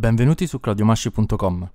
Benvenuti su claudiomasci.com.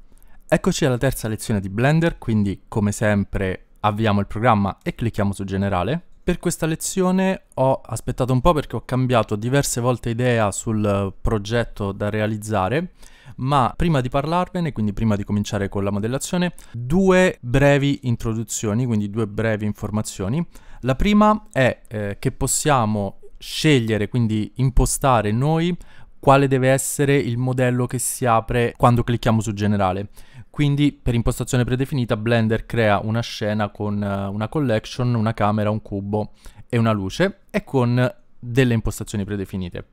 Eccoci alla terza lezione di Blender, quindi come sempre avviamo il programma e clicchiamo su generale. Per questa lezione ho aspettato un po' perché ho cambiato diverse volte idea sul progetto da realizzare, ma prima di parlarvene, quindi prima di cominciare con la modellazione, due brevi introduzioni, quindi due brevi informazioni. La prima è eh, che possiamo scegliere, quindi impostare noi quale deve essere il modello che si apre quando clicchiamo su generale. Quindi per impostazione predefinita Blender crea una scena con eh, una collection, una camera, un cubo e una luce e con delle impostazioni predefinite.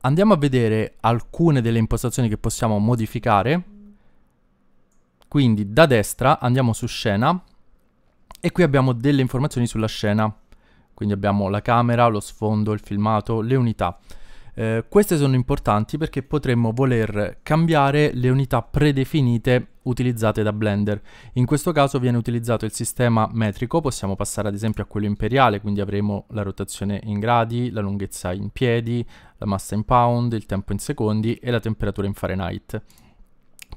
Andiamo a vedere alcune delle impostazioni che possiamo modificare. Quindi da destra andiamo su scena e qui abbiamo delle informazioni sulla scena. Quindi abbiamo la camera, lo sfondo, il filmato, le unità. Eh, queste sono importanti perché potremmo voler cambiare le unità predefinite utilizzate da Blender. In questo caso viene utilizzato il sistema metrico, possiamo passare ad esempio a quello imperiale, quindi avremo la rotazione in gradi, la lunghezza in piedi, la massa in pound, il tempo in secondi e la temperatura in Fahrenheit.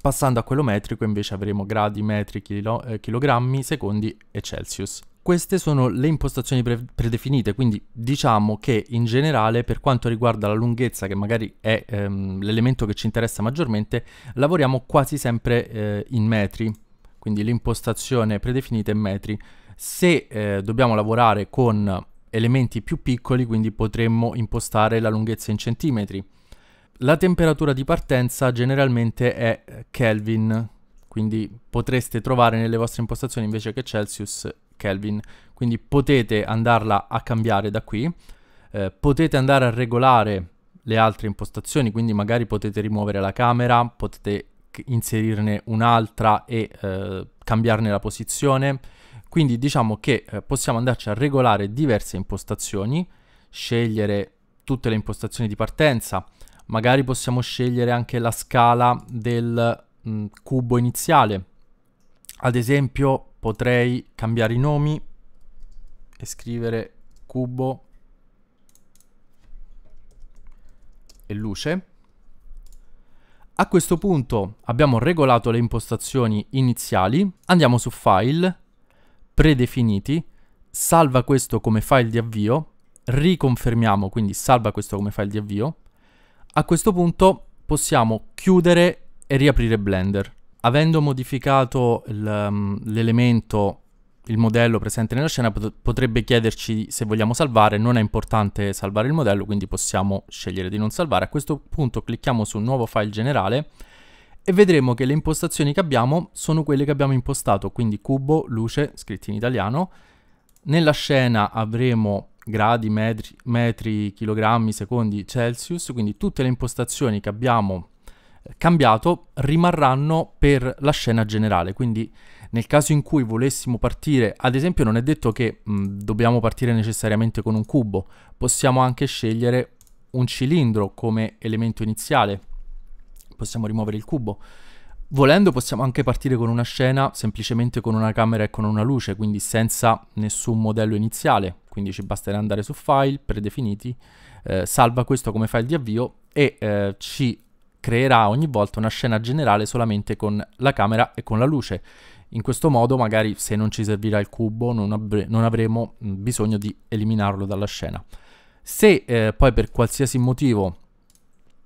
Passando a quello metrico invece avremo gradi, metri, chilo, eh, chilogrammi, secondi e Celsius. Queste sono le impostazioni pre- predefinite, quindi diciamo che in generale per quanto riguarda la lunghezza, che magari è ehm, l'elemento che ci interessa maggiormente, lavoriamo quasi sempre eh, in metri, quindi l'impostazione predefinita in metri. Se eh, dobbiamo lavorare con elementi più piccoli, quindi potremmo impostare la lunghezza in centimetri. La temperatura di partenza generalmente è eh, Kelvin, quindi potreste trovare nelle vostre impostazioni invece che Celsius Kelvin, quindi potete andarla a cambiare da qui, eh, potete andare a regolare le altre impostazioni, quindi magari potete rimuovere la camera, potete inserirne un'altra e eh, cambiarne la posizione, quindi diciamo che eh, possiamo andarci a regolare diverse impostazioni, scegliere tutte le impostazioni di partenza, magari possiamo scegliere anche la scala del mh, mm, cubo iniziale, ad esempio potrei cambiare i nomi e scrivere cubo e luce. A questo punto abbiamo regolato le impostazioni iniziali, andiamo su File, Predefiniti, salva questo come file di avvio, riconfermiamo, quindi salva questo come file di avvio. A questo punto possiamo chiudere e riaprire Blender avendo modificato um, l'elemento, il modello presente nella scena, potrebbe chiederci se vogliamo salvare, non è importante salvare il modello, quindi possiamo scegliere di non salvare. A questo punto clicchiamo su nuovo file generale e vedremo che le impostazioni che abbiamo sono quelle che abbiamo impostato, quindi cubo, luce, scritti in italiano. Nella scena avremo gradi, metri, metri, chilogrammi, secondi, Celsius, quindi tutte le impostazioni che abbiamo cambiato rimarranno per la scena generale. Quindi nel caso in cui volessimo partire, ad esempio non è detto che mh, dobbiamo partire necessariamente con un cubo, possiamo anche scegliere un cilindro come elemento iniziale, possiamo rimuovere il cubo. Volendo possiamo anche partire con una scena semplicemente con una camera e con una luce, quindi senza nessun modello iniziale, quindi ci basterà andare su file, predefiniti, eh, salva questo come file di avvio e eh, ci creerà ogni volta una scena generale solamente con la camera e con la luce. In questo modo magari se non ci servirà il cubo non, avre- non avremo mm, bisogno di eliminarlo dalla scena. Se eh, poi per qualsiasi motivo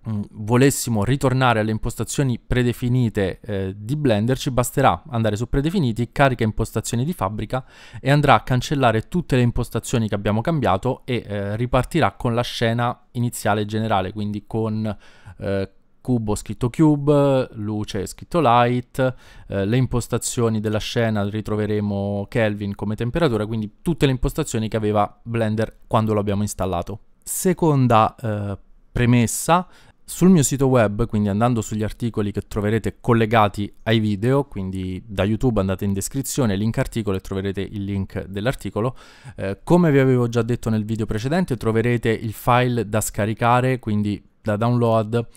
mh, mm, volessimo ritornare alle impostazioni predefinite eh, di Blender ci basterà andare su predefiniti, carica impostazioni di fabbrica e andrà a cancellare tutte le impostazioni che abbiamo cambiato e eh, ripartirà con la scena iniziale generale, quindi con eh, cubo scritto cube, luce scritto light, eh, le impostazioni della scena ritroveremo Kelvin come temperatura, quindi tutte le impostazioni che aveva Blender quando lo abbiamo installato. Seconda eh, premessa, sul mio sito web, quindi andando sugli articoli che troverete collegati ai video, quindi da YouTube andate in descrizione, link articolo e troverete il link dell'articolo. Eh, come vi avevo già detto nel video precedente, troverete il file da scaricare, quindi da download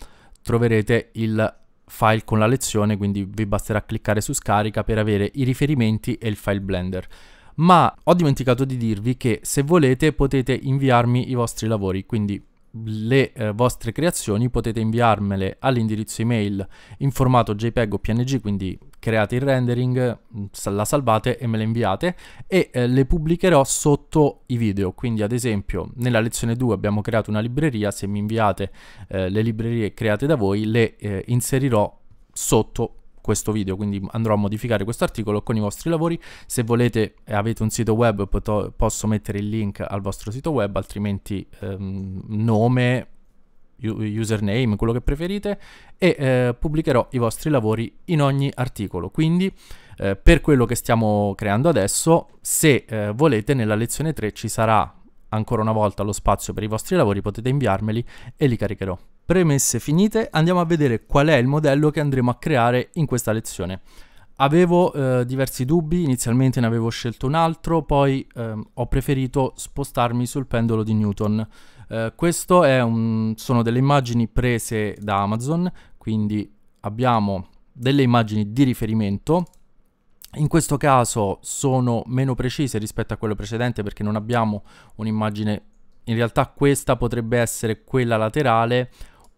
troverete il file con la lezione, quindi vi basterà cliccare su scarica per avere i riferimenti e il file Blender. Ma ho dimenticato di dirvi che se volete potete inviarmi i vostri lavori, quindi le eh, vostre creazioni potete inviarmele all'indirizzo email in formato JPEG o PNG, quindi create il rendering, mm, la salvate e me le inviate e eh, le pubblicherò sotto i video. Quindi ad esempio nella lezione 2 abbiamo creato una libreria, se mi inviate eh, le librerie create da voi le eh, inserirò sotto questo video, quindi andrò a modificare questo articolo con i vostri lavori. Se volete e eh, avete un sito web poto- posso mettere il link al vostro sito web, altrimenti ehm, nome, username, quello che preferite e eh, pubblicherò i vostri lavori in ogni articolo. Quindi eh, per quello che stiamo creando adesso, se eh, volete nella lezione 3 ci sarà ancora una volta lo spazio per i vostri lavori, potete inviarmeli e li caricherò. Premesse finite, andiamo a vedere qual è il modello che andremo a creare in questa lezione. Avevo eh, diversi dubbi, inizialmente ne avevo scelto un altro, poi eh, ho preferito spostarmi sul pendolo di Newton. Eh, questo un, sono delle immagini prese da Amazon, quindi abbiamo delle immagini di riferimento in questo caso sono meno precise rispetto a quello precedente perché non abbiamo un'immagine, in realtà questa potrebbe essere quella laterale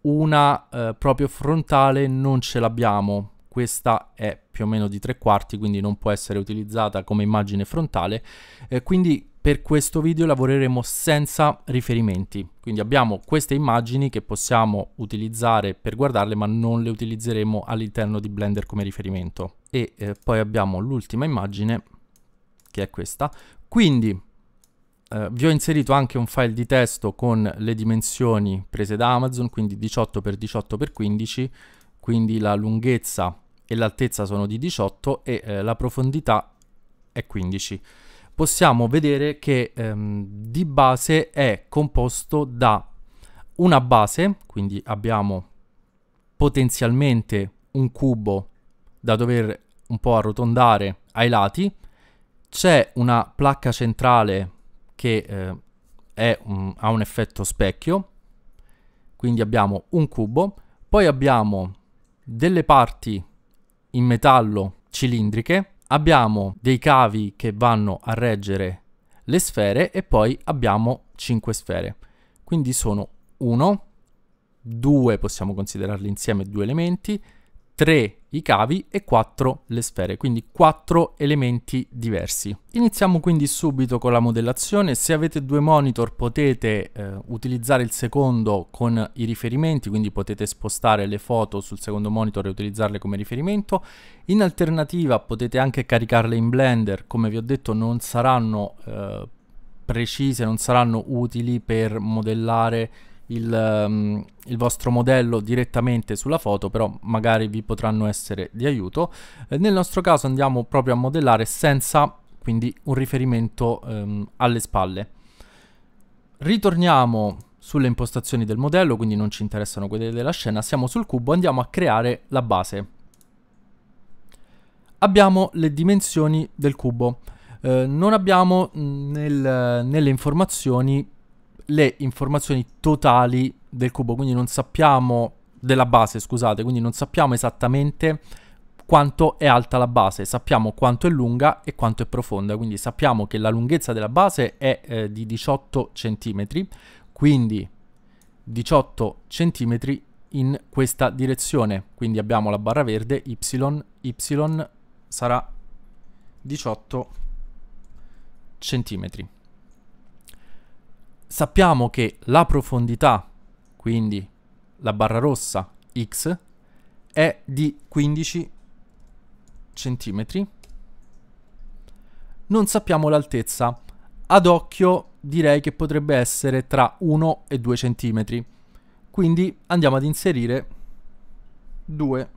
una eh, proprio frontale non ce l'abbiamo, questa è più o meno di tre quarti, quindi non può essere utilizzata come immagine frontale, eh, quindi per questo video lavoreremo senza riferimenti, quindi abbiamo queste immagini che possiamo utilizzare per guardarle ma non le utilizzeremo all'interno di Blender come riferimento. E eh, poi abbiamo l'ultima immagine che è questa, quindi eh, vi ho inserito anche un file di testo con le dimensioni prese da Amazon, quindi 18x18x15, quindi la lunghezza e l'altezza sono di 18 e eh, la profondità è 15. Possiamo vedere che ehm, di base è composto da una base, quindi abbiamo potenzialmente un cubo da dover un po' arrotondare ai lati, c'è una placca centrale che eh, un, ha un effetto specchio, quindi abbiamo un cubo, poi abbiamo delle parti in metallo cilindriche, abbiamo dei cavi che vanno a reggere le sfere e poi abbiamo 5 sfere. Quindi sono 1, 2 possiamo considerarli insieme due elementi, 3 i cavi e 4 le sfere, quindi 4 elementi diversi. Iniziamo quindi subito con la modellazione, se avete due monitor potete eh, utilizzare il secondo con i riferimenti, quindi potete spostare le foto sul secondo monitor e utilizzarle come riferimento, in alternativa potete anche caricarle in Blender, come vi ho detto non saranno eh, precise, non saranno utili per modellare il, um, il, vostro modello direttamente sulla foto, però magari vi potranno essere di aiuto. Eh, nel nostro caso andiamo proprio a modellare senza quindi un riferimento um, alle spalle. Ritorniamo sulle impostazioni del modello, quindi non ci interessano quelle della scena, siamo sul cubo, andiamo a creare la base. Abbiamo le dimensioni del cubo. Eh, non abbiamo mm, nel, nelle informazioni le informazioni totali del cubo, quindi non sappiamo della base, scusate, quindi non sappiamo esattamente quanto è alta la base, sappiamo quanto è lunga e quanto è profonda, quindi sappiamo che la lunghezza della base è eh, di 18 cm, quindi 18 cm in questa direzione, quindi abbiamo la barra verde y, y sarà 18 cm sappiamo che la profondità, quindi la barra rossa X, è di 15 cm. Non sappiamo l'altezza. Ad occhio direi che potrebbe essere tra 1 e 2 cm. Quindi andiamo ad inserire 2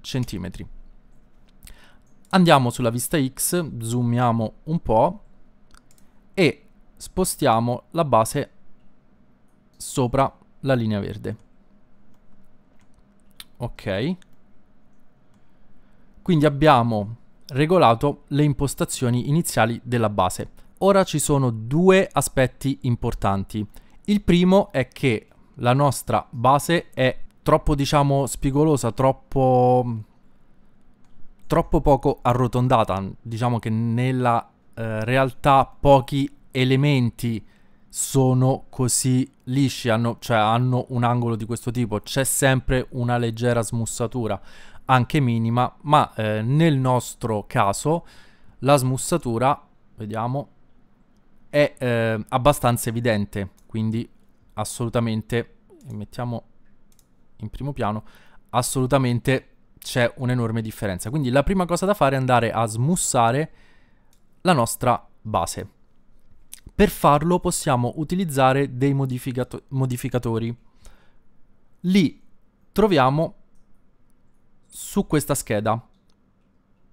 cm. Andiamo sulla vista X, zoomiamo un po' e spostiamo la base sopra la linea verde. Ok. Quindi abbiamo regolato le impostazioni iniziali della base. Ora ci sono due aspetti importanti. Il primo è che la nostra base è troppo, diciamo, spigolosa, troppo troppo poco arrotondata. Diciamo che nella eh, realtà pochi elementi sono così lisci, hanno, cioè hanno un angolo di questo tipo, c'è sempre una leggera smussatura, anche minima, ma eh, nel nostro caso la smussatura, vediamo, è eh, abbastanza evidente, quindi assolutamente, mettiamo in primo piano, assolutamente c'è un'enorme differenza. Quindi la prima cosa da fare è andare a smussare la nostra base. Per farlo possiamo utilizzare dei modificato modificatori. Li troviamo su questa scheda.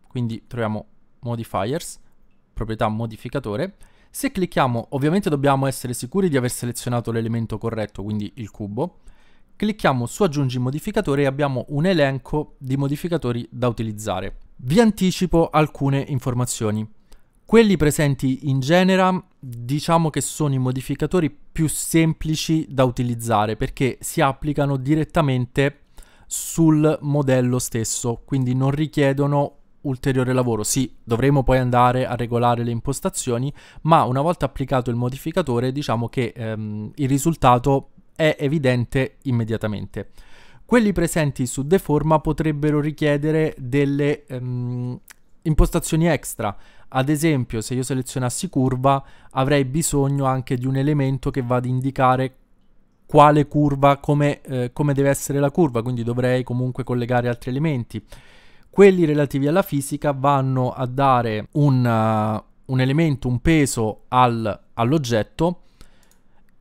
Quindi troviamo modifiers, proprietà modificatore. Se clicchiamo, ovviamente dobbiamo essere sicuri di aver selezionato l'elemento corretto, quindi il cubo. Clicchiamo su aggiungi modificatore e abbiamo un elenco di modificatori da utilizzare. Vi anticipo alcune informazioni. Quelli presenti in Genera diciamo che sono i modificatori più semplici da utilizzare perché si applicano direttamente sul modello stesso, quindi non richiedono ulteriore lavoro. Sì, dovremo poi andare a regolare le impostazioni, ma una volta applicato il modificatore diciamo che ehm, il risultato è evidente immediatamente. Quelli presenti su Deforma potrebbero richiedere delle ehm, impostazioni extra. Ad esempio, se io selezionassi curva, avrei bisogno anche di un elemento che vada ad indicare quale curva, come, eh, come deve essere la curva, quindi dovrei comunque collegare altri elementi. Quelli relativi alla fisica vanno a dare un, uh, un elemento, un peso al, all'oggetto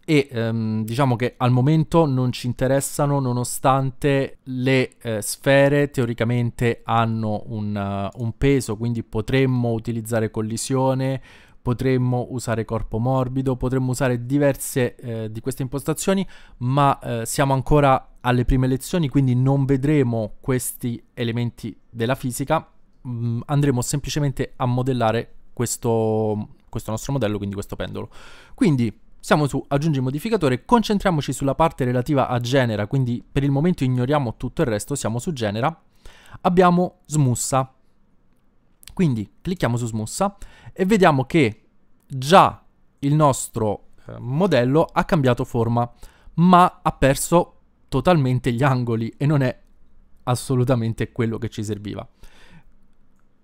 e ehm, diciamo che al momento non ci interessano nonostante le eh, sfere teoricamente hanno un, uh, un peso, quindi potremmo utilizzare collisione, potremmo usare corpo morbido, potremmo usare diverse eh, di queste impostazioni, ma eh, siamo ancora alle prime lezioni, quindi non vedremo questi elementi della fisica, mm, andremo semplicemente a modellare questo, questo nostro modello, quindi questo pendolo. Quindi siamo su aggiungi modificatore, concentriamoci sulla parte relativa a genera, quindi per il momento ignoriamo tutto il resto, siamo su genera. Abbiamo smussa. Quindi clicchiamo su smussa e vediamo che già il nostro eh, modello ha cambiato forma, ma ha perso totalmente gli angoli e non è assolutamente quello che ci serviva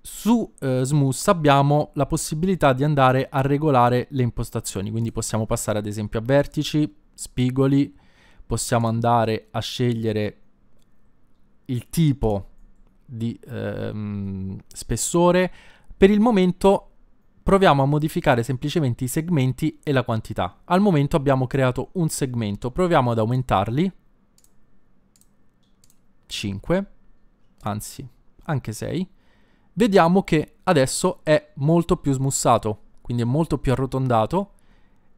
su eh, Smus abbiamo la possibilità di andare a regolare le impostazioni, quindi possiamo passare ad esempio a vertici, spigoli, possiamo andare a scegliere il tipo di ehm, spessore. Per il momento proviamo a modificare semplicemente i segmenti e la quantità. Al momento abbiamo creato un segmento, proviamo ad aumentarli. 5, anzi anche 6 vediamo che adesso è molto più smussato, quindi è molto più arrotondato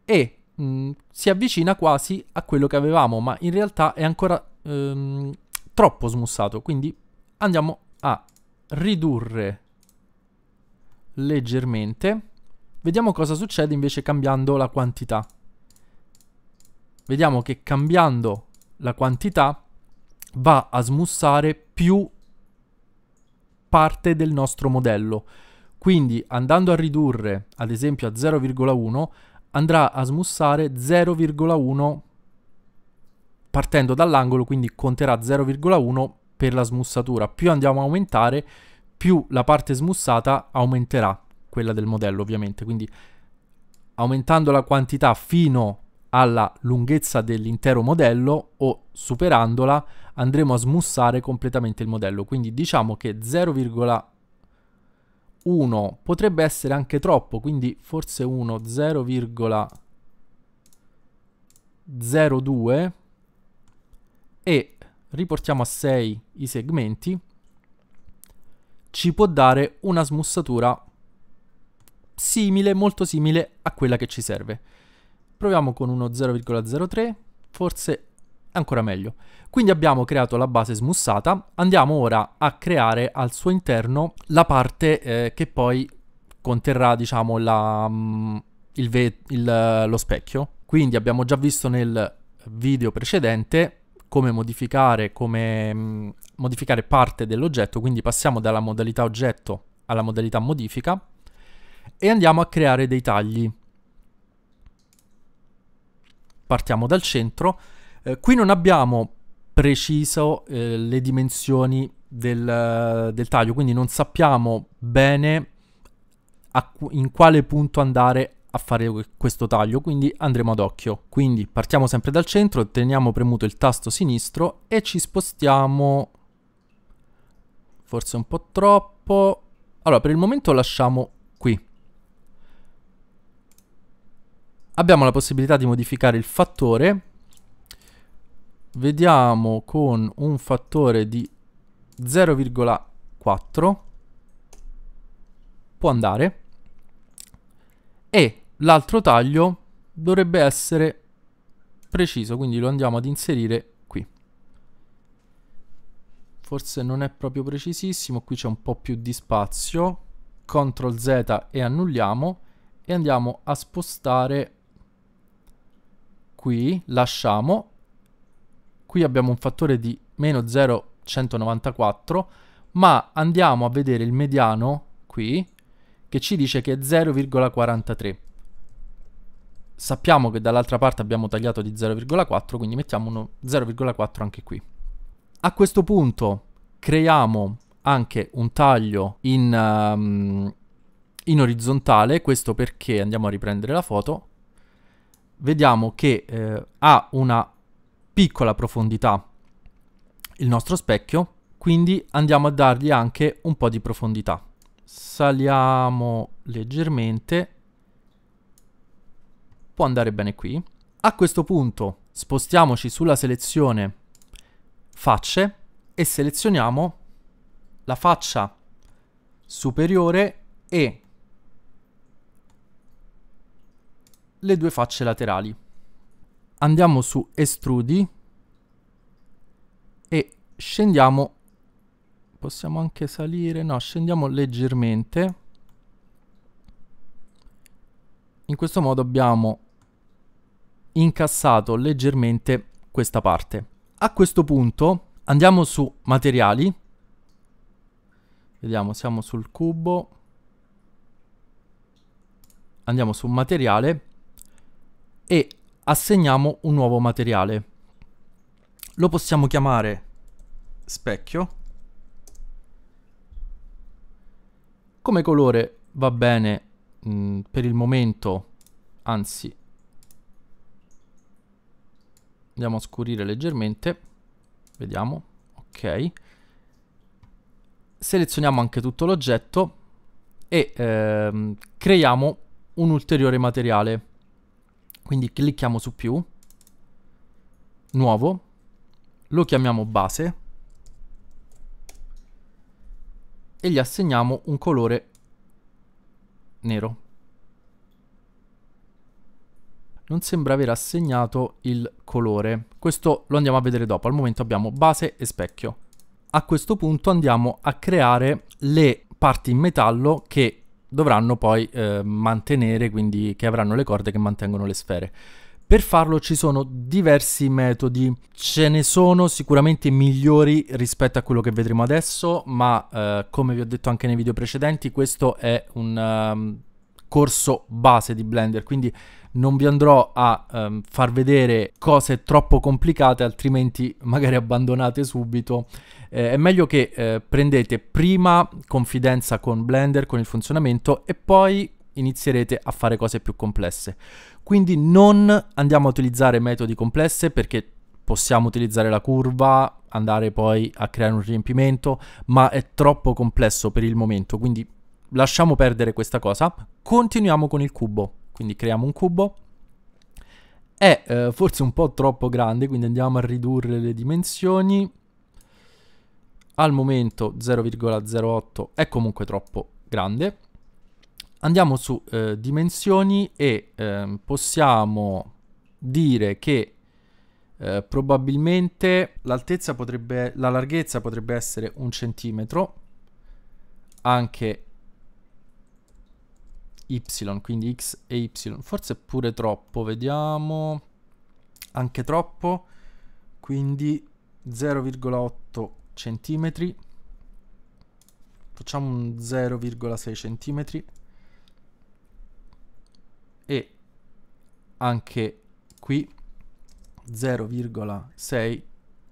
e mh, mm, si avvicina quasi a quello che avevamo, ma in realtà è ancora ehm, troppo smussato, quindi andiamo a ridurre leggermente. Vediamo cosa succede invece cambiando la quantità. Vediamo che cambiando la quantità va a smussare più parte del nostro modello. Quindi andando a ridurre ad esempio a 0,1 andrà a smussare 0,1 partendo dall'angolo, quindi conterà 0,1 per la smussatura. Più andiamo a aumentare, più la parte smussata aumenterà, quella del modello ovviamente. Quindi aumentando la quantità fino alla lunghezza dell'intero modello o superandola andremo a smussare completamente il modello. Quindi diciamo che 0,1 potrebbe essere anche troppo, quindi forse 1, 0,02 e riportiamo a 6 i segmenti, ci può dare una smussatura simile, molto simile a quella che ci serve. Proviamo con uno 0,03, forse ancora meglio. Quindi abbiamo creato la base smussata, andiamo ora a creare al suo interno la parte eh, che poi conterrà diciamo la, mm, il il, eh, lo specchio. Quindi abbiamo già visto nel video precedente come modificare, come mh, mm, modificare parte dell'oggetto, quindi passiamo dalla modalità oggetto alla modalità modifica e andiamo a creare dei tagli. Partiamo dal centro, eh, qui non abbiamo preciso eh, le dimensioni del, del, taglio, quindi non sappiamo bene qu- in quale punto andare a fare questo taglio, quindi andremo ad occhio. Quindi partiamo sempre dal centro, teniamo premuto il tasto sinistro e ci spostiamo forse un po' troppo. Allora, per il momento lasciamo qui. Abbiamo la possibilità di modificare il fattore vediamo con un fattore di 0,4 può andare e l'altro taglio dovrebbe essere preciso quindi lo andiamo ad inserire qui forse non è proprio precisissimo qui c'è un po' più di spazio CTRL Z e annulliamo e andiamo a spostare qui lasciamo qui abbiamo un fattore di meno 0,194, ma andiamo a vedere il mediano qui, che ci dice che è 0,43. Sappiamo che dall'altra parte abbiamo tagliato di 0,4, quindi mettiamo uno 0,4 anche qui. A questo punto creiamo anche un taglio in, um, in orizzontale, questo perché andiamo a riprendere la foto, vediamo che eh, ha una piccola profondità il nostro specchio, quindi andiamo a dargli anche un po' di profondità. Saliamo leggermente, può andare bene qui. A questo punto spostiamoci sulla selezione facce e selezioniamo la faccia superiore e le due facce laterali andiamo su estrudi e scendiamo possiamo anche salire no scendiamo leggermente in questo modo abbiamo incassato leggermente questa parte a questo punto andiamo su materiali vediamo siamo sul cubo andiamo su materiale e assegniamo un nuovo materiale. Lo possiamo chiamare specchio. Come colore va bene mh, mm, per il momento, anzi andiamo a scurire leggermente, vediamo, ok. Selezioniamo anche tutto l'oggetto e ehm, creiamo un ulteriore materiale. Quindi clicchiamo su più, nuovo, lo chiamiamo base e gli assegniamo un colore nero. Non sembra aver assegnato il colore. Questo lo andiamo a vedere dopo. Al momento abbiamo base e specchio. A questo punto andiamo a creare le parti in metallo che dovranno poi eh, mantenere, quindi che avranno le corde che mantengono le sfere. Per farlo ci sono diversi metodi, ce ne sono sicuramente migliori rispetto a quello che vedremo adesso, ma eh, come vi ho detto anche nei video precedenti, questo è un um, corso base di Blender, quindi non vi andrò a um, far vedere cose troppo complicate, altrimenti magari abbandonate subito eh, è meglio che eh, prendete prima confidenza con Blender, con il funzionamento e poi inizierete a fare cose più complesse. Quindi non andiamo a utilizzare metodi complesse perché possiamo utilizzare la curva, andare poi a creare un riempimento, ma è troppo complesso per il momento, quindi lasciamo perdere questa cosa. Continuiamo con il cubo, quindi creiamo un cubo. È eh, forse un po' troppo grande, quindi andiamo a ridurre le dimensioni al momento 0,08 è comunque troppo grande. Andiamo su eh, dimensioni e eh, possiamo dire che eh, probabilmente l'altezza potrebbe, la larghezza potrebbe essere un centimetro, anche y, quindi x e y, forse pure troppo, vediamo, anche troppo, quindi 0,8 centimetri facciamo un 0,6 centimetri e anche qui 0,6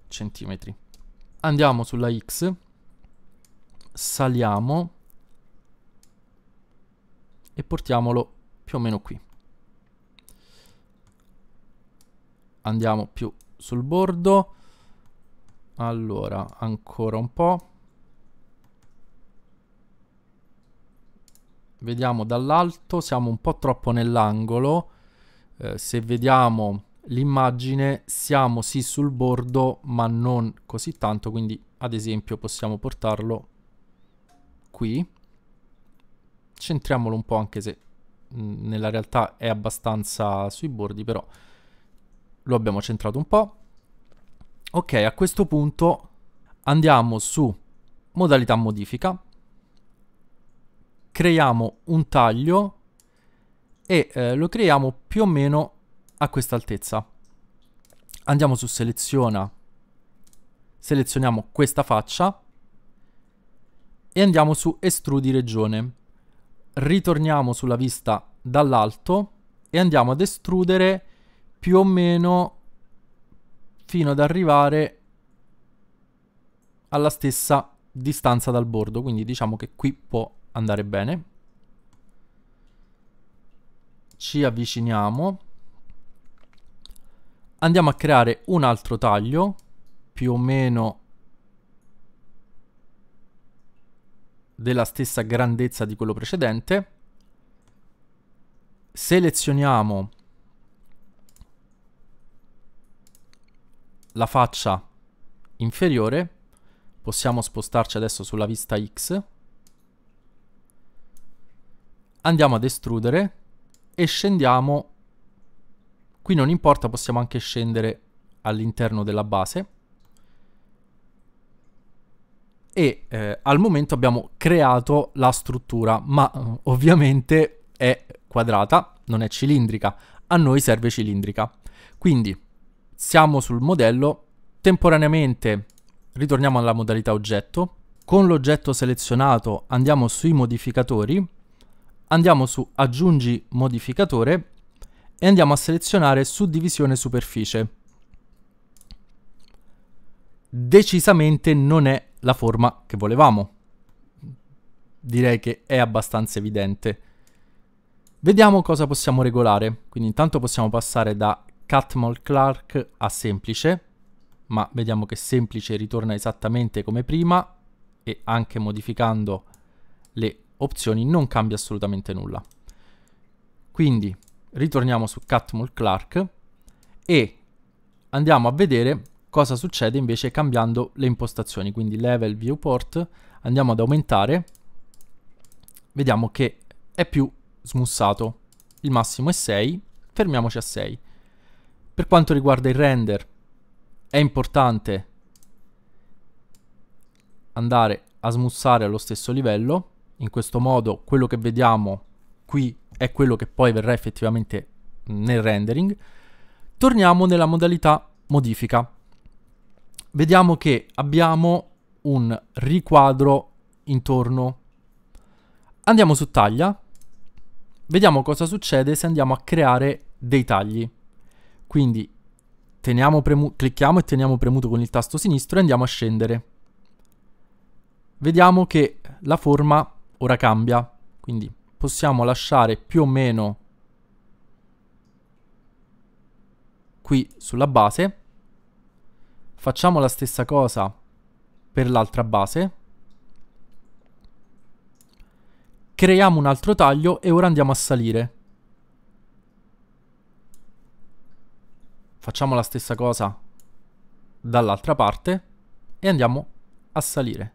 centimetri andiamo sulla X saliamo e portiamolo più o meno qui andiamo più sul bordo allora, ancora un po'. Vediamo dall'alto, siamo un po' troppo nell'angolo. Eh, se vediamo l'immagine siamo sì sul bordo ma non così tanto, quindi ad esempio possiamo portarlo qui. Centriamolo un po' anche se mh, mm, nella realtà è abbastanza sui bordi, però lo abbiamo centrato un po'. Ok, a questo punto andiamo su modalità modifica, creiamo un taglio e eh, lo creiamo più o meno a questa altezza. Andiamo su seleziona, selezioniamo questa faccia e andiamo su estrudi regione. Ritorniamo sulla vista dall'alto e andiamo ad estrudere più o meno fino ad arrivare alla stessa distanza dal bordo, quindi diciamo che qui può andare bene. Ci avviciniamo. Andiamo a creare un altro taglio, più o meno della stessa grandezza di quello precedente. Selezioniamo la faccia inferiore possiamo spostarci adesso sulla vista X andiamo ad estrudere e scendiamo qui non importa possiamo anche scendere all'interno della base e eh, al momento abbiamo creato la struttura ma eh, ovviamente è quadrata non è cilindrica a noi serve cilindrica quindi siamo sul modello, temporaneamente ritorniamo alla modalità oggetto, con l'oggetto selezionato andiamo sui modificatori, andiamo su aggiungi modificatore e andiamo a selezionare suddivisione superficie. Decisamente non è la forma che volevamo. Direi che è abbastanza evidente. Vediamo cosa possiamo regolare. Quindi intanto possiamo passare da Catmull Clark a semplice, ma vediamo che semplice ritorna esattamente come prima e anche modificando le opzioni non cambia assolutamente nulla. Quindi ritorniamo su Catmull Clark e andiamo a vedere cosa succede invece cambiando le impostazioni, quindi level viewport, andiamo ad aumentare, vediamo che è più smussato, il massimo è 6, fermiamoci a 6. Per quanto riguarda il render, è importante andare a smussare allo stesso livello. In questo modo quello che vediamo qui è quello che poi verrà effettivamente nel rendering. Torniamo nella modalità modifica. Vediamo che abbiamo un riquadro intorno. Andiamo su taglia. Vediamo cosa succede se andiamo a creare dei tagli. Quindi clicchiamo e teniamo premuto con il tasto sinistro e andiamo a scendere. Vediamo che la forma ora cambia, quindi possiamo lasciare più o meno qui sulla base. Facciamo la stessa cosa per l'altra base. Creiamo un altro taglio e ora andiamo a salire. Facciamo la stessa cosa dall'altra parte e andiamo a salire.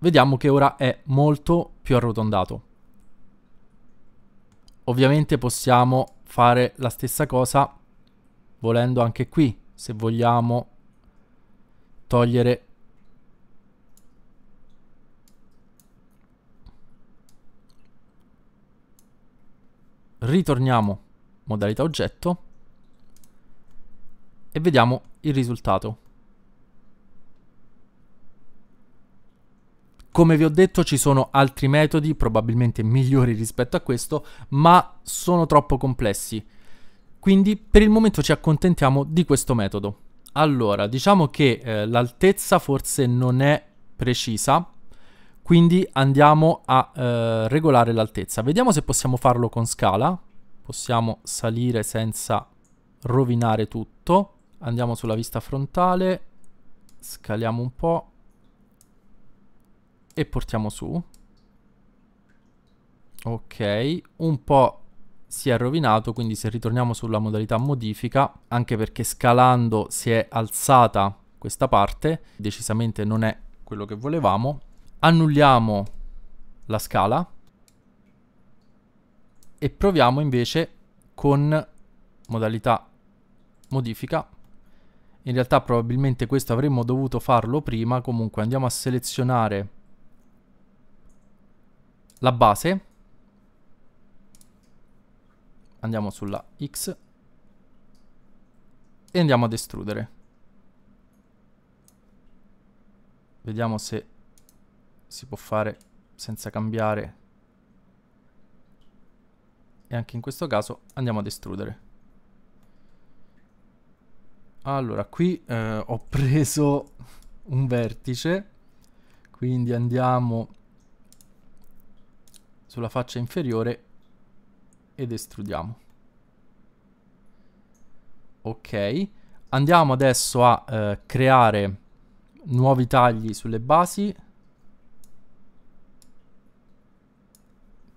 Vediamo che ora è molto più arrotondato. Ovviamente possiamo fare la stessa cosa volendo anche qui, se vogliamo togliere ritorniamo modalità oggetto e vediamo il risultato. Come vi ho detto ci sono altri metodi probabilmente migliori rispetto a questo, ma sono troppo complessi. Quindi per il momento ci accontentiamo di questo metodo. Allora, diciamo che eh, l'altezza forse non è precisa, quindi andiamo a eh, regolare l'altezza. Vediamo se possiamo farlo con scala. Possiamo salire senza rovinare tutto. Andiamo sulla vista frontale, scaliamo un po' e portiamo su. Ok, un po' si è rovinato, quindi se ritorniamo sulla modalità modifica, anche perché scalando si è alzata questa parte, decisamente non è quello che volevamo, annulliamo la scala e proviamo invece con modalità modifica in realtà probabilmente questo avremmo dovuto farlo prima comunque andiamo a selezionare la base andiamo sulla X e andiamo ad estrudere vediamo se si può fare senza cambiare e anche in questo caso andiamo ad estrudere allora qui eh, ho preso un vertice quindi andiamo sulla faccia inferiore ed estrudiamo ok andiamo adesso a eh, creare nuovi tagli sulle basi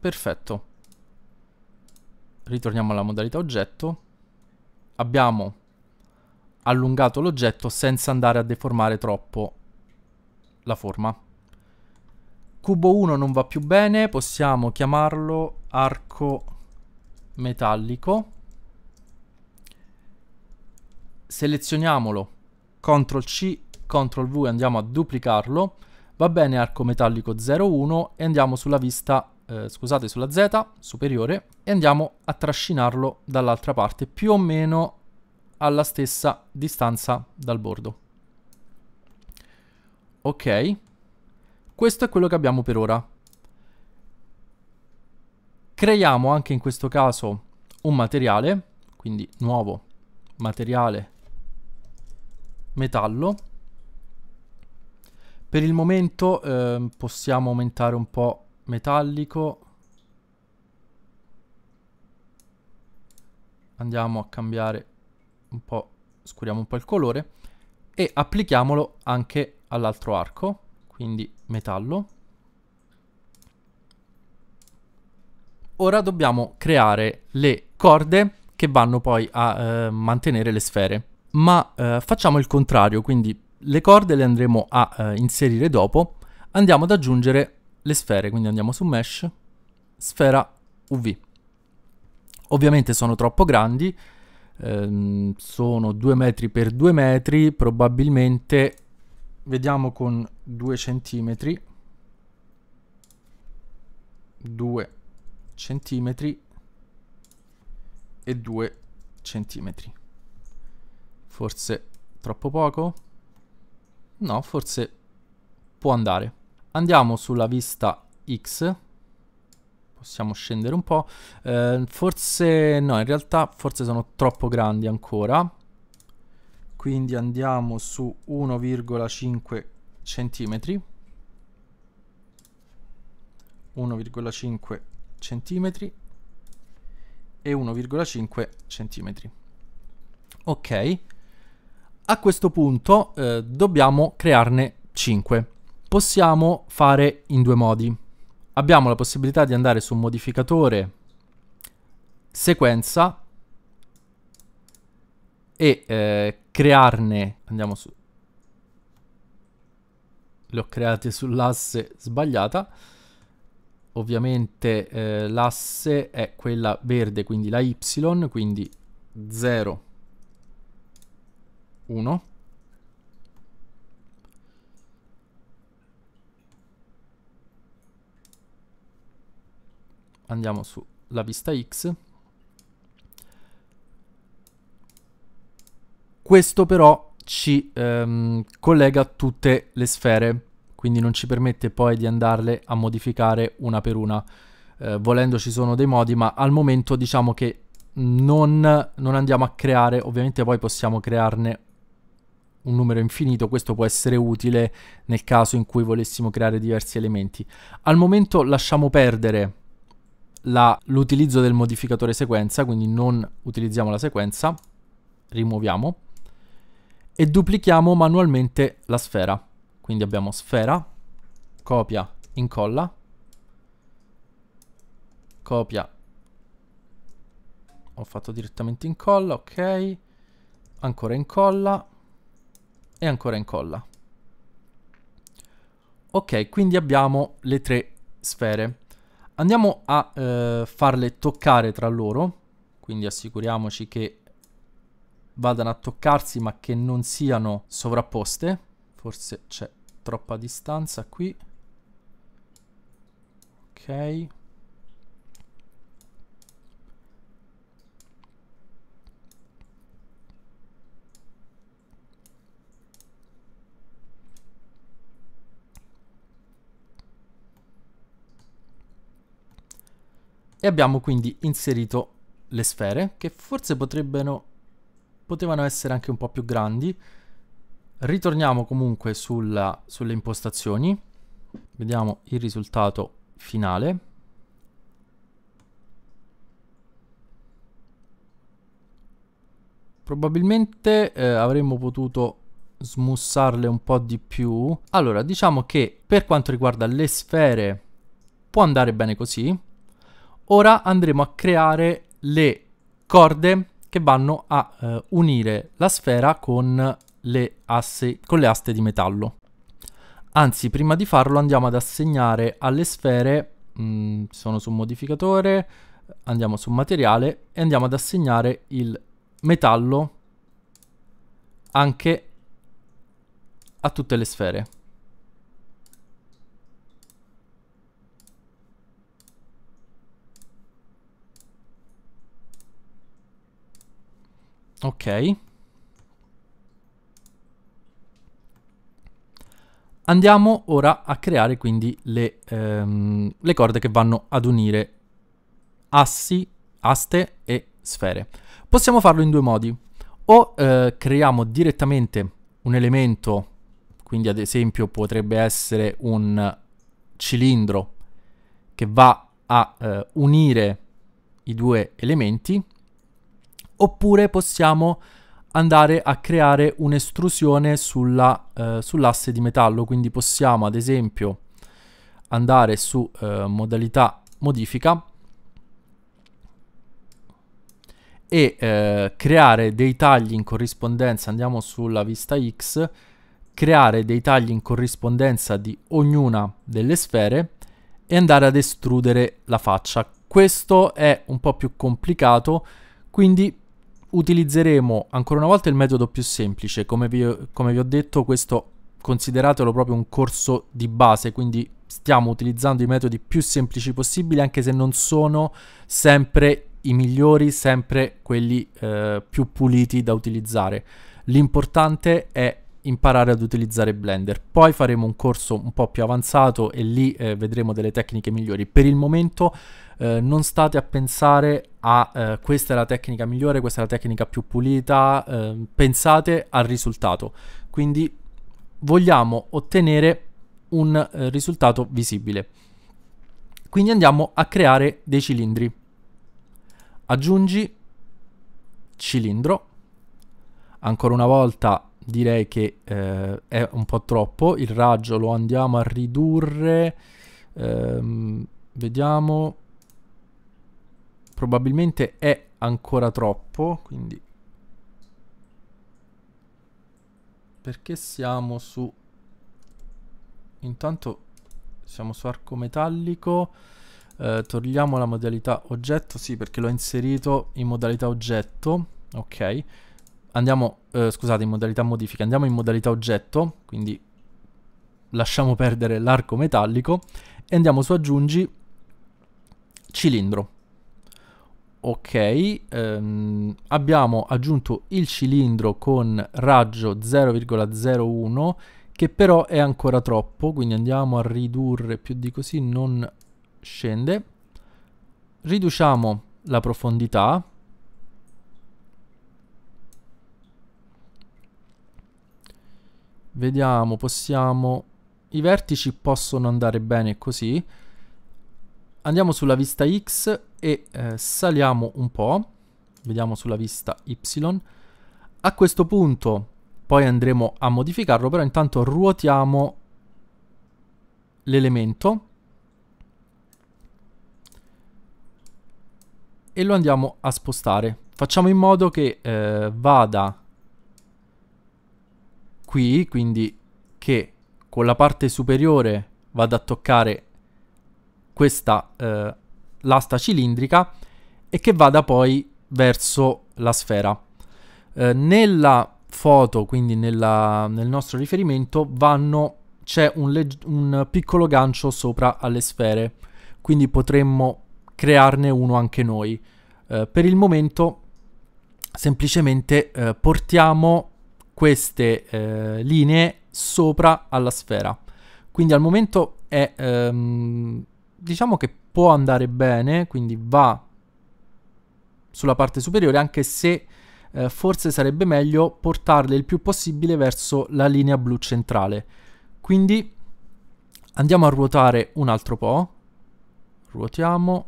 Perfetto. Ritorniamo alla modalità oggetto. Abbiamo allungato l'oggetto senza andare a deformare troppo la forma. Cubo 1 non va più bene, possiamo chiamarlo arco metallico. Selezioniamolo, CTRL C, CTRL V e andiamo a duplicarlo. Va bene arco metallico 01 e andiamo sulla vista eh, scusate, sulla Z superiore e andiamo a trascinarlo dall'altra parte, più o meno alla stessa distanza dal bordo. Ok, questo è quello che abbiamo per ora. Creiamo anche in questo caso un materiale, quindi nuovo materiale metallo. Per il momento eh, possiamo aumentare un po' metallico andiamo a cambiare un po' scuriamo un po' il colore e applichiamolo anche all'altro arco quindi metallo ora dobbiamo creare le corde che vanno poi a eh, mantenere le sfere ma eh, facciamo il contrario quindi le corde le andremo a eh, inserire dopo andiamo ad aggiungere le sfere, quindi andiamo su Mesh, sfera UV. Ovviamente sono troppo grandi, ehm, sono 2 metri per 2 metri, probabilmente vediamo con 2 centimetri, 2 centimetri e 2 centimetri. Forse troppo poco? No, forse può andare. Andiamo sulla vista X. Possiamo scendere un po'. Eh, forse no, in realtà forse sono troppo grandi ancora. Quindi andiamo su 1,5 centimetri. 1,5 centimetri e 1,5 centimetri. Ok, a questo punto eh, dobbiamo crearne 5 possiamo fare in due modi. Abbiamo la possibilità di andare su modificatore sequenza e eh, crearne, andiamo su, le ho create sull'asse sbagliata, ovviamente eh, l'asse è quella verde, quindi la Y, quindi 0, 1, andiamo sulla vista X. Questo però ci ehm, collega tutte le sfere, quindi non ci permette poi di andarle a modificare una per una. Eh, volendo ci sono dei modi, ma al momento diciamo che non, non andiamo a creare, ovviamente poi possiamo crearne un numero infinito, questo può essere utile nel caso in cui volessimo creare diversi elementi. Al momento lasciamo perdere la, l'utilizzo del modificatore sequenza, quindi non utilizziamo la sequenza, rimuoviamo e duplichiamo manualmente la sfera. Quindi abbiamo sfera, copia, incolla, copia, ho fatto direttamente incolla, ok, ancora incolla e ancora incolla. Ok, quindi abbiamo le tre sfere. Andiamo a eh, farle toccare tra loro, quindi assicuriamoci che vadano a toccarsi ma che non siano sovrapposte. Forse c'è troppa distanza qui. Ok. E abbiamo quindi inserito le sfere che forse potrebbero potevano essere anche un po' più grandi. Ritorniamo comunque sulla, sulle impostazioni. Vediamo il risultato finale. Probabilmente eh, avremmo potuto smussarle un po' di più. Allora, diciamo che per quanto riguarda le sfere può andare bene così. Ora andremo a creare le corde che vanno a eh, unire la sfera con le, asse, con le aste di metallo. Anzi, prima di farlo andiamo ad assegnare alle sfere, mh, mm, sono su modificatore, andiamo su materiale e andiamo ad assegnare il metallo anche a tutte le sfere. Ok. Andiamo ora a creare quindi le, ehm, le corde che vanno ad unire assi, aste e sfere. Possiamo farlo in due modi. O eh, creiamo direttamente un elemento, quindi ad esempio potrebbe essere un cilindro che va a eh, unire i due elementi oppure possiamo andare a creare un'estrusione sulla, eh, sull'asse di metallo, quindi possiamo ad esempio andare su eh, modalità modifica e eh, creare dei tagli in corrispondenza, andiamo sulla vista X, creare dei tagli in corrispondenza di ognuna delle sfere e andare ad estrudere la faccia. Questo è un po' più complicato, quindi utilizzeremo ancora una volta il metodo più semplice, come vi, come vi ho detto questo consideratelo proprio un corso di base, quindi stiamo utilizzando i metodi più semplici possibili anche se non sono sempre i migliori, sempre quelli eh, più puliti da utilizzare. L'importante è imparare ad utilizzare Blender. Poi faremo un corso un po' più avanzato e lì eh, vedremo delle tecniche migliori. Per il momento eh, non state a pensare a eh, questa è la tecnica migliore, questa è la tecnica più pulita, eh, pensate al risultato. Quindi vogliamo ottenere un eh, risultato visibile. Quindi andiamo a creare dei cilindri. Aggiungi cilindro. Ancora una volta direi che eh, è un po' troppo. Il raggio lo andiamo a ridurre. Ehm, vediamo. Probabilmente è ancora troppo, quindi... Perché siamo su... Intanto siamo su arco metallico. Eh, togliamo la modalità oggetto, sì, perché l'ho inserito in modalità oggetto. Ok andiamo, eh, scusate, in modalità modifica, andiamo in modalità oggetto, quindi lasciamo perdere l'arco metallico e andiamo su aggiungi cilindro. Ok, ehm, abbiamo aggiunto il cilindro con raggio 0,01 che però è ancora troppo, quindi andiamo a ridurre più di così, non scende. Riduciamo la profondità Vediamo, possiamo... I vertici possono andare bene così. Andiamo sulla vista X e eh, saliamo un po'. Vediamo sulla vista Y. A questo punto poi andremo a modificarlo, però intanto ruotiamo l'elemento e lo andiamo a spostare. Facciamo in modo che eh, vada qui, quindi che con la parte superiore vado a toccare questa eh, l'asta cilindrica e che vada poi verso la sfera. Eh, nella foto, quindi nella, nel nostro riferimento, vanno, c'è un, un piccolo gancio sopra alle sfere, quindi potremmo crearne uno anche noi. Eh, per il momento semplicemente eh, portiamo queste eh, linee sopra alla sfera. Quindi al momento è, ehm, diciamo che può andare bene, quindi va sulla parte superiore, anche se eh, forse sarebbe meglio portarle il più possibile verso la linea blu centrale. Quindi andiamo a ruotare un altro po', ruotiamo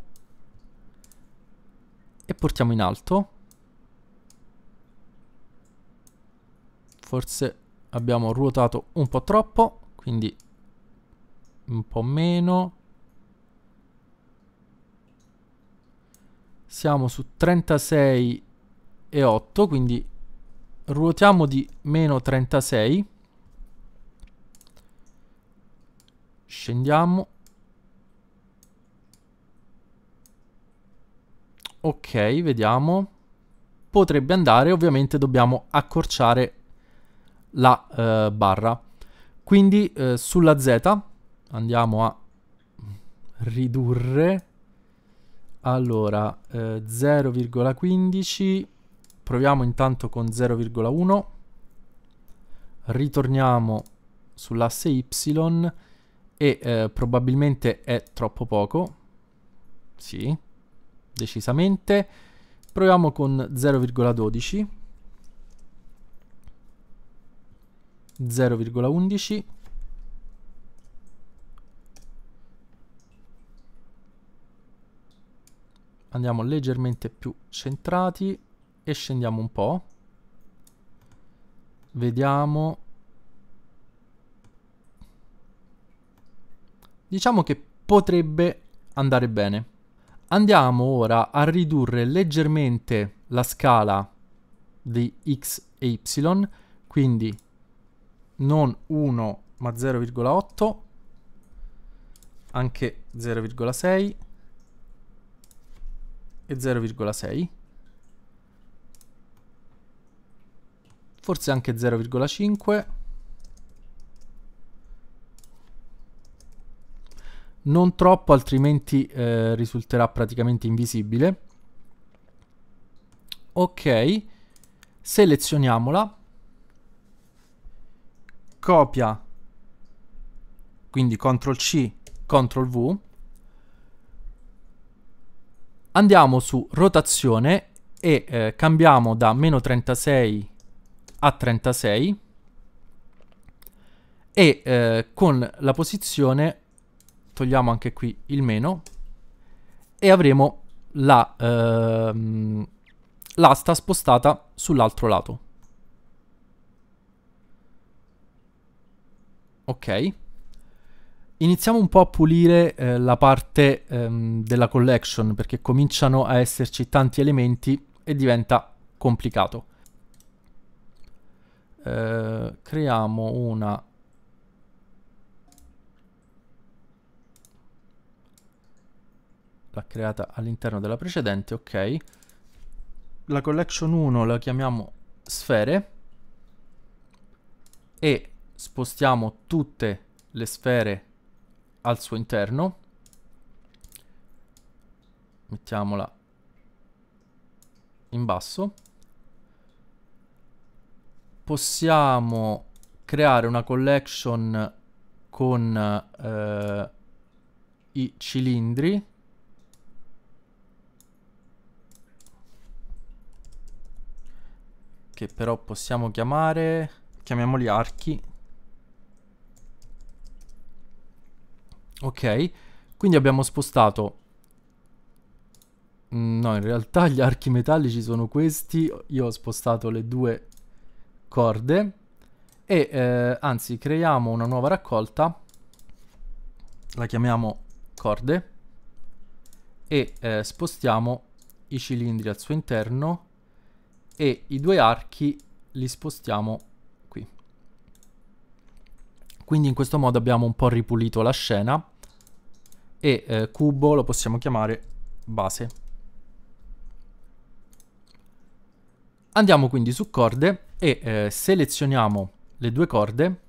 e portiamo in alto forse abbiamo ruotato un po' troppo, quindi un po' meno. Siamo su 36 e 8, quindi ruotiamo di meno 36. Scendiamo. Ok, vediamo. Potrebbe andare, ovviamente dobbiamo accorciare la eh, barra. Quindi eh, sulla Z andiamo a ridurre. Allora, eh, 0,15, proviamo intanto con 0,1, ritorniamo sull'asse Y e eh, probabilmente è troppo poco, sì, decisamente. Proviamo con 0,12 0,11 andiamo leggermente più centrati e scendiamo un po' vediamo diciamo che potrebbe andare bene andiamo ora a ridurre leggermente la scala di x e y quindi non 1 ma 0,8 anche 0,6 e 0,6 forse anche 0,5 non troppo altrimenti eh, risulterà praticamente invisibile ok selezioniamola copia, quindi CTRL C, CTRL V, andiamo su rotazione e eh, cambiamo da meno 36 a 36 e eh, con la posizione togliamo anche qui il meno e avremo ehm, l'asta la, eh, spostata sull'altro lato Ok. Iniziamo un po' a pulire eh, la parte ehm, della collection perché cominciano a esserci tanti elementi e diventa complicato. Eh, creiamo una l'ha creata all'interno della precedente, ok. La collection 1 la chiamiamo sfere e spostiamo tutte le sfere al suo interno mettiamola in basso possiamo creare una collection con eh, i cilindri che però possiamo chiamare chiamiamoli archi Ok, quindi abbiamo spostato... Mm, no, in realtà gli archi metallici sono questi. Io ho spostato le due corde. E eh, anzi, creiamo una nuova raccolta. La chiamiamo corde. E eh, spostiamo i cilindri al suo interno. E i due archi li spostiamo quindi in questo modo abbiamo un po' ripulito la scena e eh, cubo lo possiamo chiamare base. Andiamo quindi su corde e eh, selezioniamo le due corde.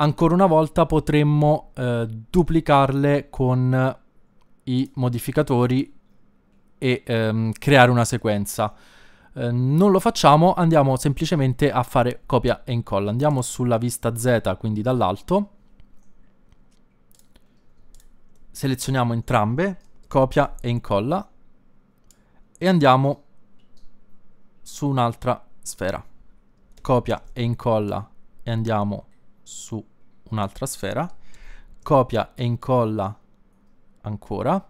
Ancora una volta potremmo eh, duplicarle con i modificatori e ehm, creare una sequenza. Eh, non lo facciamo, andiamo semplicemente a fare copia e incolla. Andiamo sulla vista Z, quindi dall'alto. Selezioniamo entrambe, copia e incolla. E andiamo su un'altra sfera. Copia e incolla e andiamo su un'altra sfera. Copia e incolla ancora.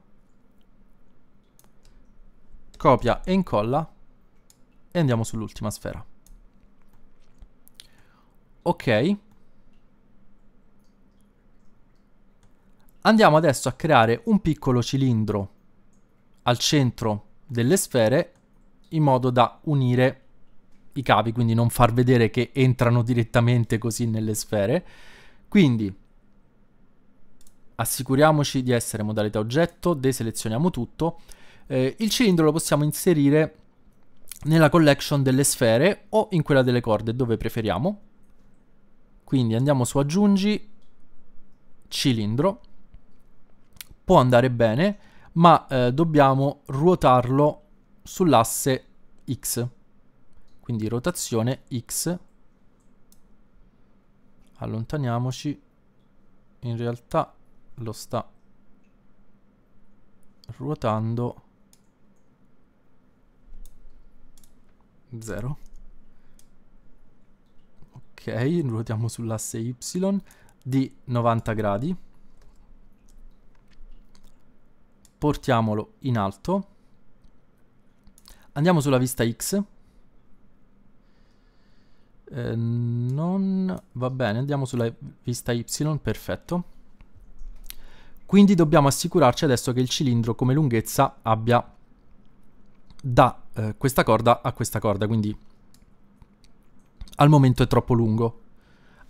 Copia e incolla e andiamo sull'ultima sfera. Ok. Andiamo adesso a creare un piccolo cilindro al centro delle sfere in modo da unire i cavi, quindi non far vedere che entrano direttamente così nelle sfere. Quindi assicuriamoci di essere modalità oggetto, deselezioniamo tutto. Eh, il cilindro lo possiamo inserire nella collection delle sfere o in quella delle corde, dove preferiamo. Quindi andiamo su aggiungi, cilindro, può andare bene, ma eh, dobbiamo ruotarlo sull'asse X. Quindi rotazione X. Allontaniamoci. In realtà lo sta ruotando 0. Ok, ruotiamo sull'asse Y di 90 gradi. Portiamolo in alto. Andiamo sulla vista X. Eh, non va bene, andiamo sulla vista Y, perfetto. Quindi dobbiamo assicurarci adesso che il cilindro come lunghezza abbia da eh, questa corda a questa corda, quindi al momento è troppo lungo.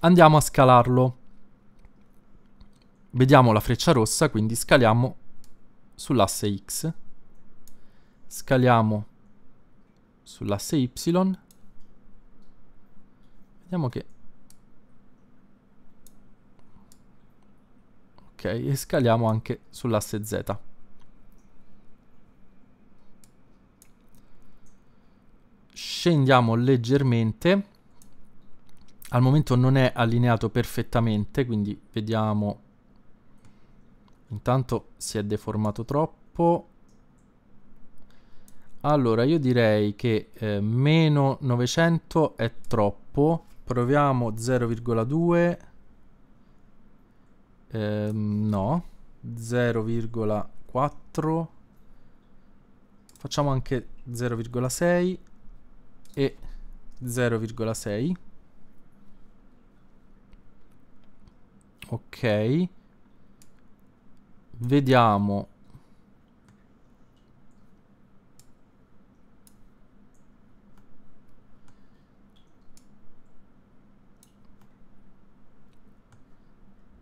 Andiamo a scalarlo. Vediamo la freccia rossa, quindi scaliamo sull'asse X. Scaliamo sull'asse Y. Vediamo che... Ok, e scaliamo anche sull'asse Z. scendiamo leggermente al momento non è allineato perfettamente quindi vediamo intanto si è deformato troppo allora io direi che eh, meno 900 è troppo proviamo 0,2 eh, no 0,4 facciamo anche 0,6 e 0,6 ok vediamo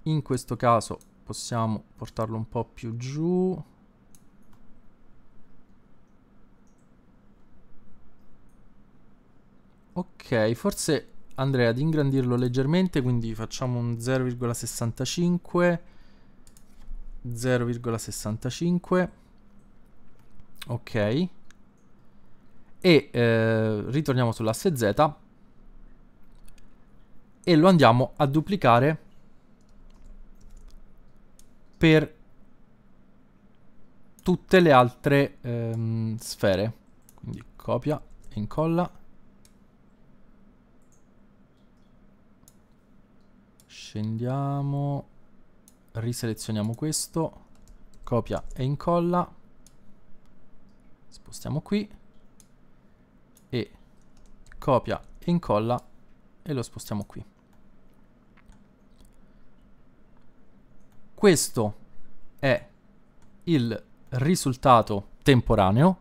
in questo caso possiamo portarlo un po' più giù Ok, forse andrei ad ingrandirlo leggermente, quindi facciamo un 0,65. 0,65. Ok. E eh, ritorniamo sull'asse Z. E lo andiamo a duplicare per tutte le altre ehm, sfere. Quindi copia e incolla. scendiamo, riselezioniamo questo, copia e incolla, spostiamo qui e copia e incolla e lo spostiamo qui. Questo è il risultato temporaneo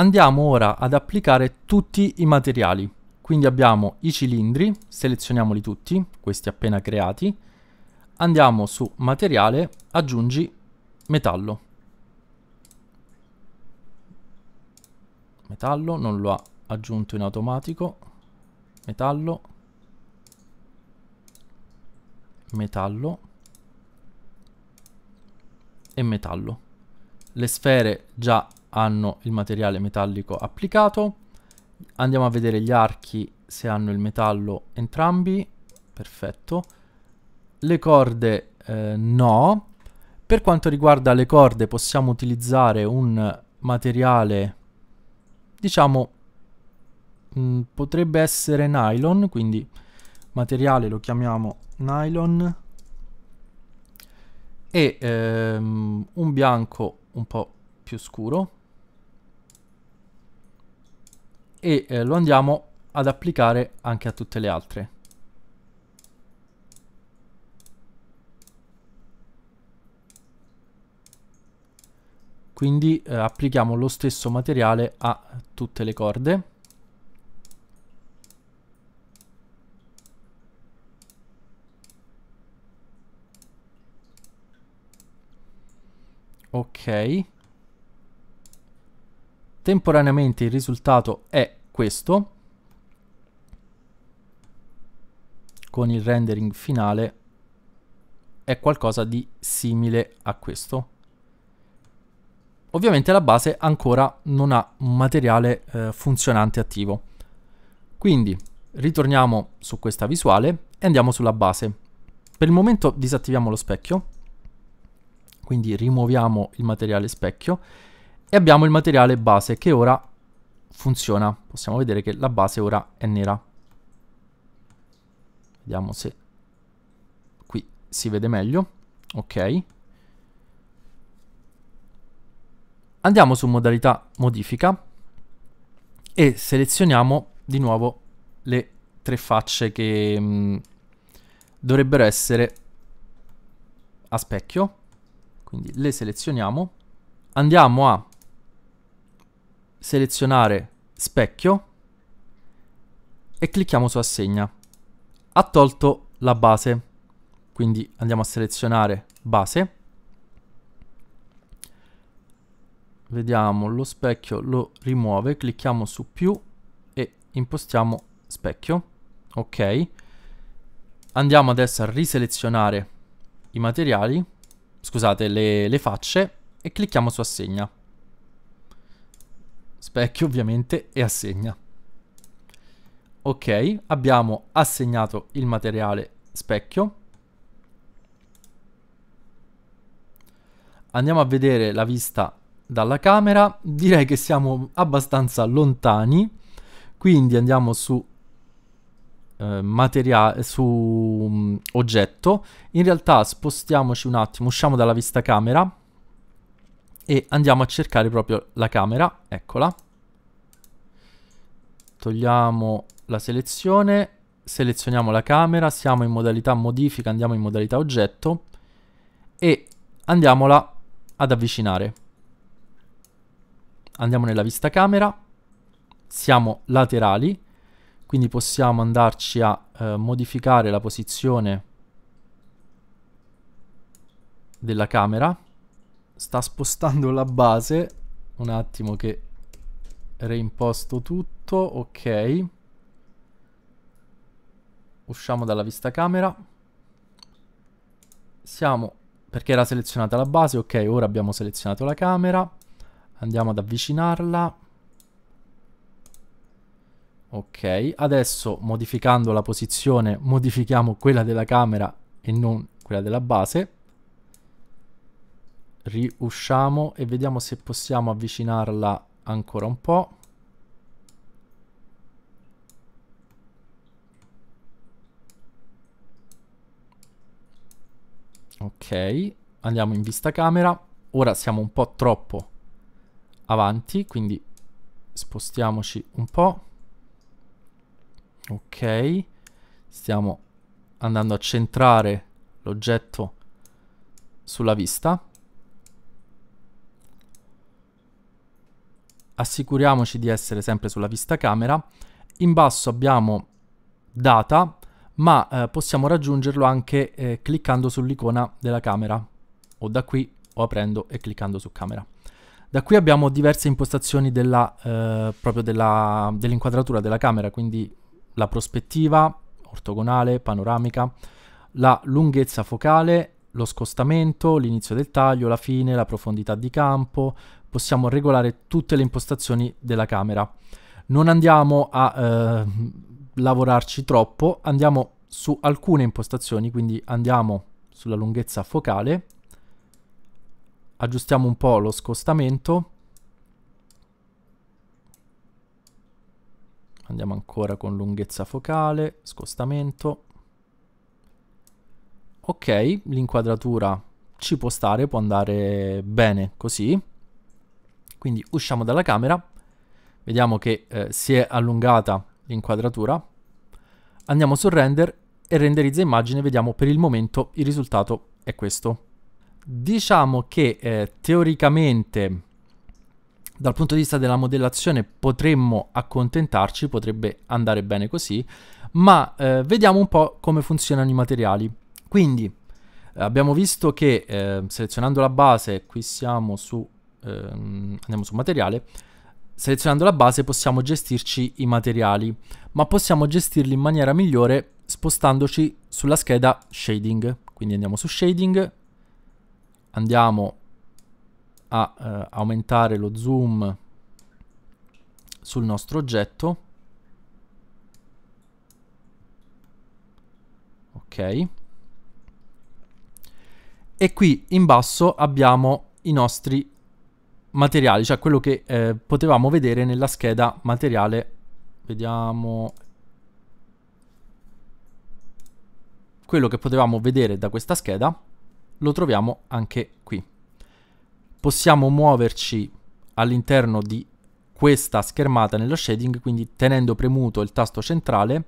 Andiamo ora ad applicare tutti i materiali. Quindi abbiamo i cilindri, selezioniamoli tutti, questi appena creati. Andiamo su materiale, aggiungi metallo. Metallo, non lo ha aggiunto in automatico. Metallo. Metallo. E metallo. Le sfere già hanno il materiale metallico applicato. Andiamo a vedere gli archi se hanno il metallo entrambi. Perfetto. Le corde eh, no. Per quanto riguarda le corde possiamo utilizzare un materiale, diciamo, mh, mm, potrebbe essere nylon, quindi materiale lo chiamiamo nylon e ehm, un bianco un po' più scuro e eh, lo andiamo ad applicare anche a tutte le altre. Quindi eh, applichiamo lo stesso materiale a tutte le corde. Ok temporaneamente il risultato è questo con il rendering finale è qualcosa di simile a questo ovviamente la base ancora non ha un materiale eh, funzionante attivo quindi ritorniamo su questa visuale e andiamo sulla base per il momento disattiviamo lo specchio quindi rimuoviamo il materiale specchio e abbiamo il materiale base che ora funziona. Possiamo vedere che la base ora è nera. Vediamo se qui si vede meglio. Ok. Andiamo su modalità modifica e selezioniamo di nuovo le tre facce che mh, mm, dovrebbero essere a specchio. Quindi le selezioniamo. Andiamo a selezionare specchio e clicchiamo su assegna. Ha tolto la base, quindi andiamo a selezionare base. Vediamo lo specchio lo rimuove, clicchiamo su più e impostiamo specchio. Ok. Andiamo adesso a riselezionare i materiali, scusate, le, le facce e clicchiamo su assegna specchio ovviamente e assegna. Ok, abbiamo assegnato il materiale specchio. Andiamo a vedere la vista dalla camera. Direi che siamo abbastanza lontani, quindi andiamo su eh, materiale su mm, oggetto in realtà spostiamoci un attimo usciamo dalla vista camera e andiamo a cercare proprio la camera eccola togliamo la selezione, selezioniamo la camera, siamo in modalità modifica, andiamo in modalità oggetto e andiamola ad avvicinare. Andiamo nella vista camera, siamo laterali, quindi possiamo andarci a eh, modificare la posizione della camera. Sta spostando la base, un attimo che reimposto tutto tutto, ok. Usciamo dalla vista camera. Siamo, perché era selezionata la base, ok, ora abbiamo selezionato la camera. Andiamo ad avvicinarla. Ok, adesso modificando la posizione modifichiamo quella della camera e non quella della base. Riusciamo e vediamo se possiamo avvicinarla ancora un po'. Ok, andiamo in vista camera. Ora siamo un po' troppo avanti, quindi spostiamoci un po'. Ok, stiamo andando a centrare l'oggetto sulla vista. Assicuriamoci di essere sempre sulla vista camera. In basso abbiamo data, ma eh, possiamo raggiungerlo anche eh, cliccando sull'icona della camera o da qui o aprendo e cliccando su camera. Da qui abbiamo diverse impostazioni della, eh, proprio dell'inquadratura dell della camera, quindi la prospettiva, ortogonale, panoramica, la lunghezza focale, lo scostamento, l'inizio del taglio, la fine, la profondità di campo, possiamo regolare tutte le impostazioni della camera. Non andiamo a eh, lavorarci troppo, andiamo su alcune impostazioni, quindi andiamo sulla lunghezza focale, aggiustiamo un po' lo scostamento, andiamo ancora con lunghezza focale, scostamento, ok, l'inquadratura ci può stare, può andare bene così, quindi usciamo dalla camera, vediamo che eh, si è allungata l'inquadratura, andiamo sul render e renderizza immagine, vediamo per il momento il risultato è questo. Diciamo che eh, teoricamente dal punto di vista della modellazione potremmo accontentarci, potrebbe andare bene così, ma eh, vediamo un po' come funzionano i materiali. Quindi eh, abbiamo visto che eh, selezionando la base, qui siamo su, ehm, andiamo su materiale, Selezionando la base possiamo gestirci i materiali, ma possiamo gestirli in maniera migliore spostandoci sulla scheda Shading. Quindi andiamo su Shading, andiamo a eh, aumentare lo zoom sul nostro oggetto. Ok. E qui in basso abbiamo i nostri materiali, cioè quello che eh, potevamo vedere nella scheda materiale. Vediamo quello che potevamo vedere da questa scheda lo troviamo anche qui. Possiamo muoverci all'interno di questa schermata nello shading, quindi tenendo premuto il tasto centrale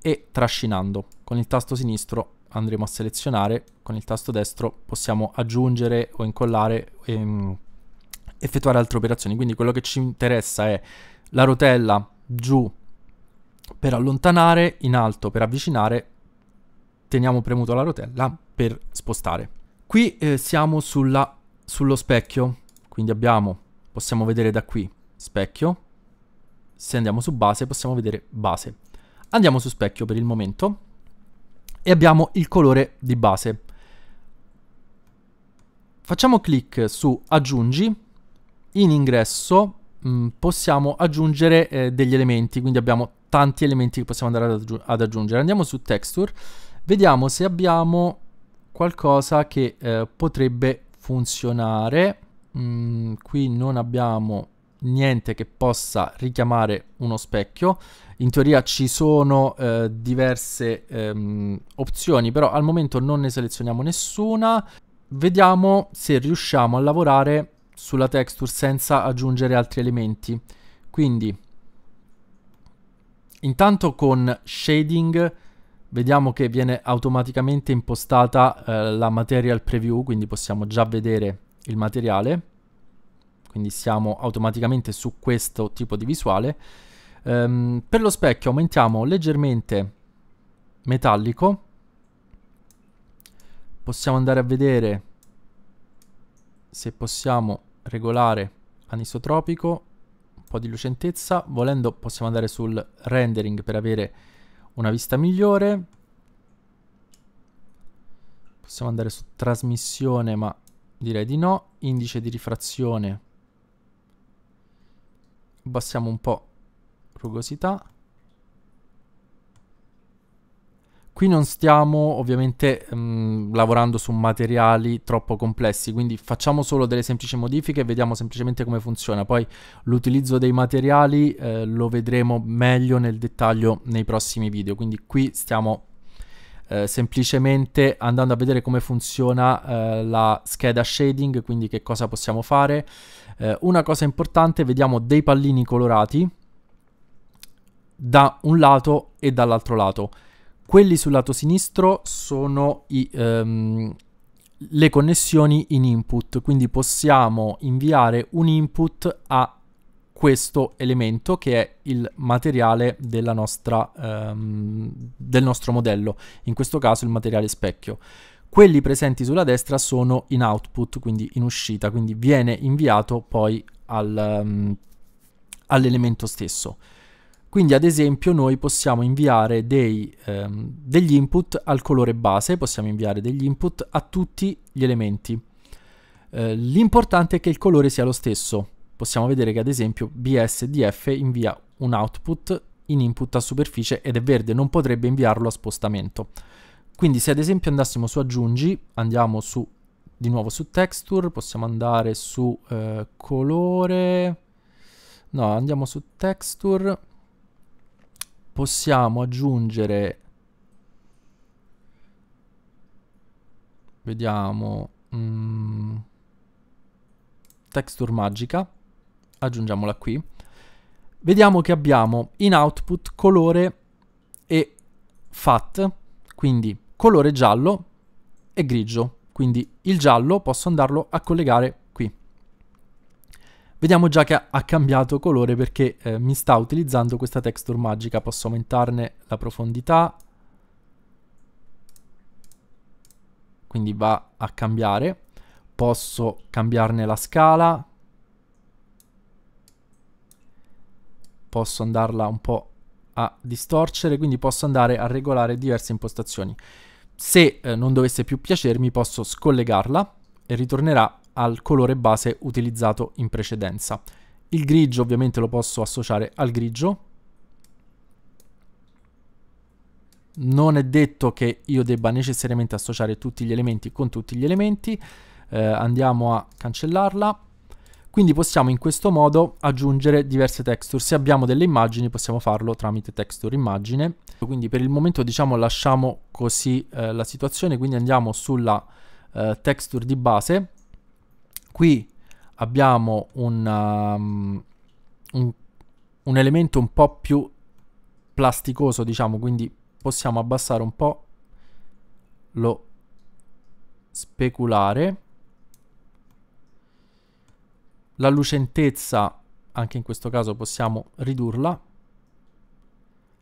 e trascinando. Con il tasto sinistro andremo a selezionare, con il tasto destro possiamo aggiungere o incollare ehm, effettuare altre operazioni. Quindi quello che ci interessa è la rotella giù per allontanare, in alto per avvicinare, teniamo premuto la rotella per spostare. Qui eh, siamo sulla, sullo specchio, quindi abbiamo, possiamo vedere da qui, specchio. Se andiamo su base possiamo vedere base. Andiamo su specchio per il momento e abbiamo il colore di base. Facciamo clic su aggiungi in ingresso mh, mm, possiamo aggiungere eh, degli elementi, quindi abbiamo tanti elementi che possiamo andare ad, aggi ad, aggiungere. Andiamo su texture, vediamo se abbiamo qualcosa che eh, potrebbe funzionare. Mm, qui non abbiamo niente che possa richiamare uno specchio. In teoria ci sono eh, diverse ehm, opzioni, però al momento non ne selezioniamo nessuna. Vediamo se riusciamo a lavorare sulla texture senza aggiungere altri elementi. Quindi, intanto con shading vediamo che viene automaticamente impostata eh, la material preview, quindi possiamo già vedere il materiale. Quindi siamo automaticamente su questo tipo di visuale. Ehm, per lo specchio aumentiamo leggermente metallico. Possiamo andare a vedere se possiamo regolare anisotropico, un po' di lucentezza, volendo possiamo andare sul rendering per avere una vista migliore, possiamo andare su trasmissione ma direi di no, indice di rifrazione, abbassiamo un po' rugosità, Qui non stiamo ovviamente mh, mm, lavorando su materiali troppo complessi, quindi facciamo solo delle semplici modifiche e vediamo semplicemente come funziona. Poi l'utilizzo dei materiali eh, lo vedremo meglio nel dettaglio nei prossimi video, quindi qui stiamo eh, semplicemente andando a vedere come funziona eh, la scheda shading, quindi che cosa possiamo fare. Eh, una cosa importante, vediamo dei pallini colorati da un lato e dall'altro lato. Quelli sul lato sinistro sono i, um, le connessioni in input, quindi possiamo inviare un input a questo elemento che è il materiale nostra, um, del nostro modello, in questo caso il materiale specchio. Quelli presenti sulla destra sono in output, quindi in uscita, quindi viene inviato poi al, um, all'elemento stesso. Quindi ad esempio noi possiamo inviare dei, ehm, degli input al colore base, possiamo inviare degli input a tutti gli elementi. Eh, l'importante è che il colore sia lo stesso. Possiamo vedere che ad esempio BSDF invia un output in input a superficie ed è verde, non potrebbe inviarlo a spostamento. Quindi se ad esempio andassimo su aggiungi, andiamo su di nuovo su texture, possiamo andare su eh, colore, no andiamo su texture, possiamo aggiungere vediamo mm, texture magica aggiungiamola qui vediamo che abbiamo in output colore e fat quindi colore giallo e grigio quindi il giallo posso andarlo a collegare Vediamo già che ha cambiato colore perché eh, mi sta utilizzando questa texture magica. Posso aumentarne la profondità. Quindi va a cambiare. Posso cambiarne la scala. Posso andarla un po' a distorcere, quindi posso andare a regolare diverse impostazioni. Se eh, non dovesse più piacermi posso scollegarla e ritornerà al colore base utilizzato in precedenza. Il grigio ovviamente lo posso associare al grigio. Non è detto che io debba necessariamente associare tutti gli elementi con tutti gli elementi. Eh, andiamo a cancellarla. Quindi possiamo in questo modo aggiungere diverse texture. Se abbiamo delle immagini possiamo farlo tramite texture immagine. Quindi per il momento diciamo lasciamo così eh, la situazione, quindi andiamo sulla eh, texture di base qui abbiamo un, um, un, un elemento un po' più plasticoso, diciamo, quindi possiamo abbassare un po' lo speculare. La lucentezza, anche in questo caso, possiamo ridurla.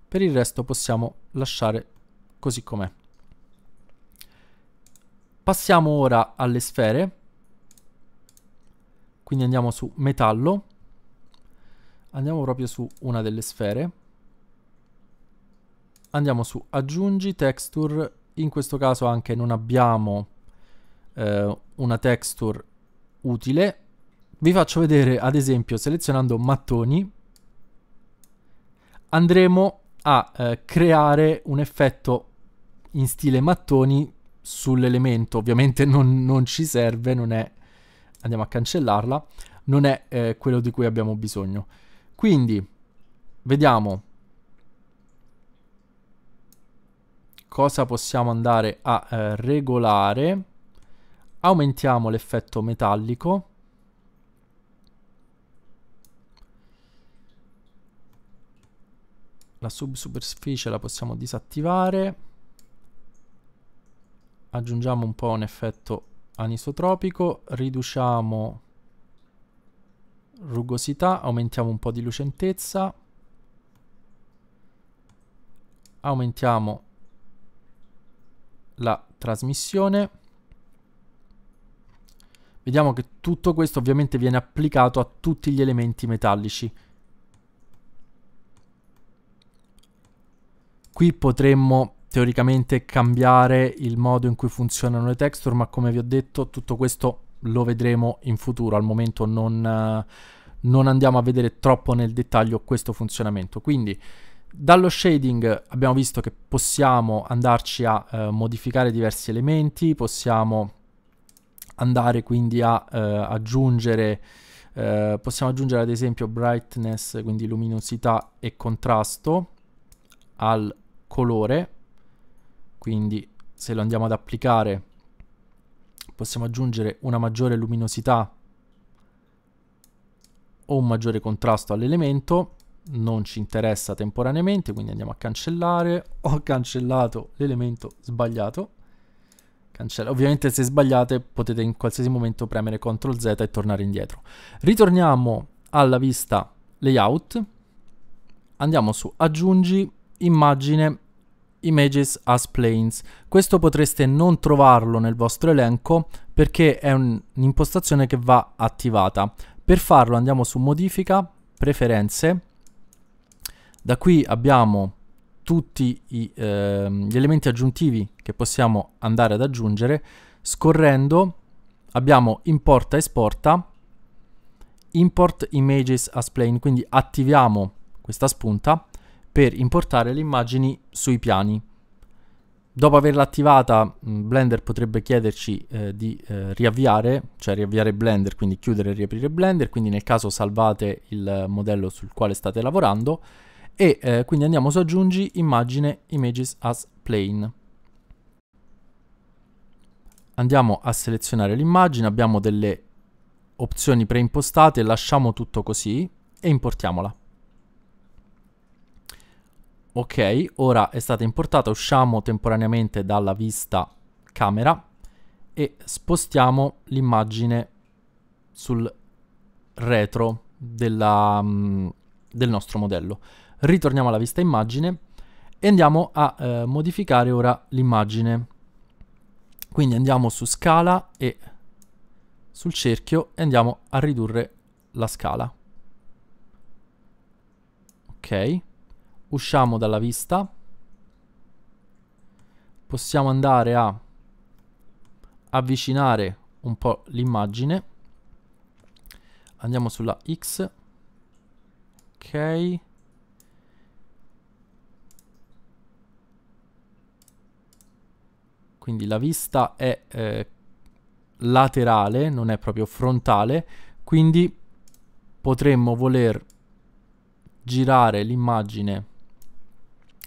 Per il resto possiamo lasciare così com'è. Passiamo ora alle sfere quindi andiamo su metallo andiamo proprio su una delle sfere andiamo su aggiungi texture in questo caso anche non abbiamo eh, una texture utile vi faccio vedere ad esempio selezionando mattoni andremo a eh, creare un effetto in stile mattoni sull'elemento ovviamente non, non, ci serve non è andiamo a cancellarla, non è eh, quello di cui abbiamo bisogno. Quindi, vediamo cosa possiamo andare a eh, regolare. Aumentiamo l'effetto metallico. La subsuperficie la possiamo disattivare. Aggiungiamo un po' un effetto anisotropico, riduciamo rugosità, aumentiamo un po' di lucentezza, aumentiamo la trasmissione. Vediamo che tutto questo ovviamente viene applicato a tutti gli elementi metallici. Qui potremmo teoricamente cambiare il modo in cui funzionano le texture, ma come vi ho detto tutto questo lo vedremo in futuro, al momento non, eh, non andiamo a vedere troppo nel dettaglio questo funzionamento. Quindi dallo shading abbiamo visto che possiamo andarci a eh, modificare diversi elementi, possiamo andare quindi a eh, aggiungere eh, possiamo aggiungere ad esempio brightness quindi luminosità e contrasto al colore quindi se lo andiamo ad applicare possiamo aggiungere una maggiore luminosità o un maggiore contrasto all'elemento non ci interessa temporaneamente quindi andiamo a cancellare ho cancellato l'elemento sbagliato Cancella. ovviamente se sbagliate potete in qualsiasi momento premere CTRL Z e tornare indietro ritorniamo alla vista layout andiamo su aggiungi immagine Images as Planes. Questo potreste non trovarlo nel vostro elenco perché è un'impostazione che va attivata. Per farlo andiamo su Modifica, Preferenze. Da qui abbiamo tutti i, eh, gli elementi aggiuntivi che possiamo andare ad aggiungere. Scorrendo abbiamo Importa, Esporta, Import Images as Plane, quindi attiviamo questa spunta per importare le immagini sui piani. Dopo averla attivata mm, Blender potrebbe chiederci eh, di eh, riavviare, cioè riavviare Blender, quindi chiudere e riaprire Blender, quindi nel caso salvate il modello sul quale state lavorando e eh, quindi andiamo su aggiungi immagine images as plane. Andiamo a selezionare l'immagine, abbiamo delle opzioni preimpostate, lasciamo tutto così e importiamola. Ok, ora è stata importata, usciamo temporaneamente dalla vista camera e spostiamo l'immagine sul retro della, mm, del nostro modello. Ritorniamo alla vista immagine e andiamo a eh, modificare ora l'immagine. Quindi andiamo su scala e sul cerchio e andiamo a ridurre la scala. Ok usciamo dalla vista possiamo andare a avvicinare un po' l'immagine andiamo sulla X ok quindi la vista è eh, laterale non è proprio frontale quindi potremmo voler girare l'immagine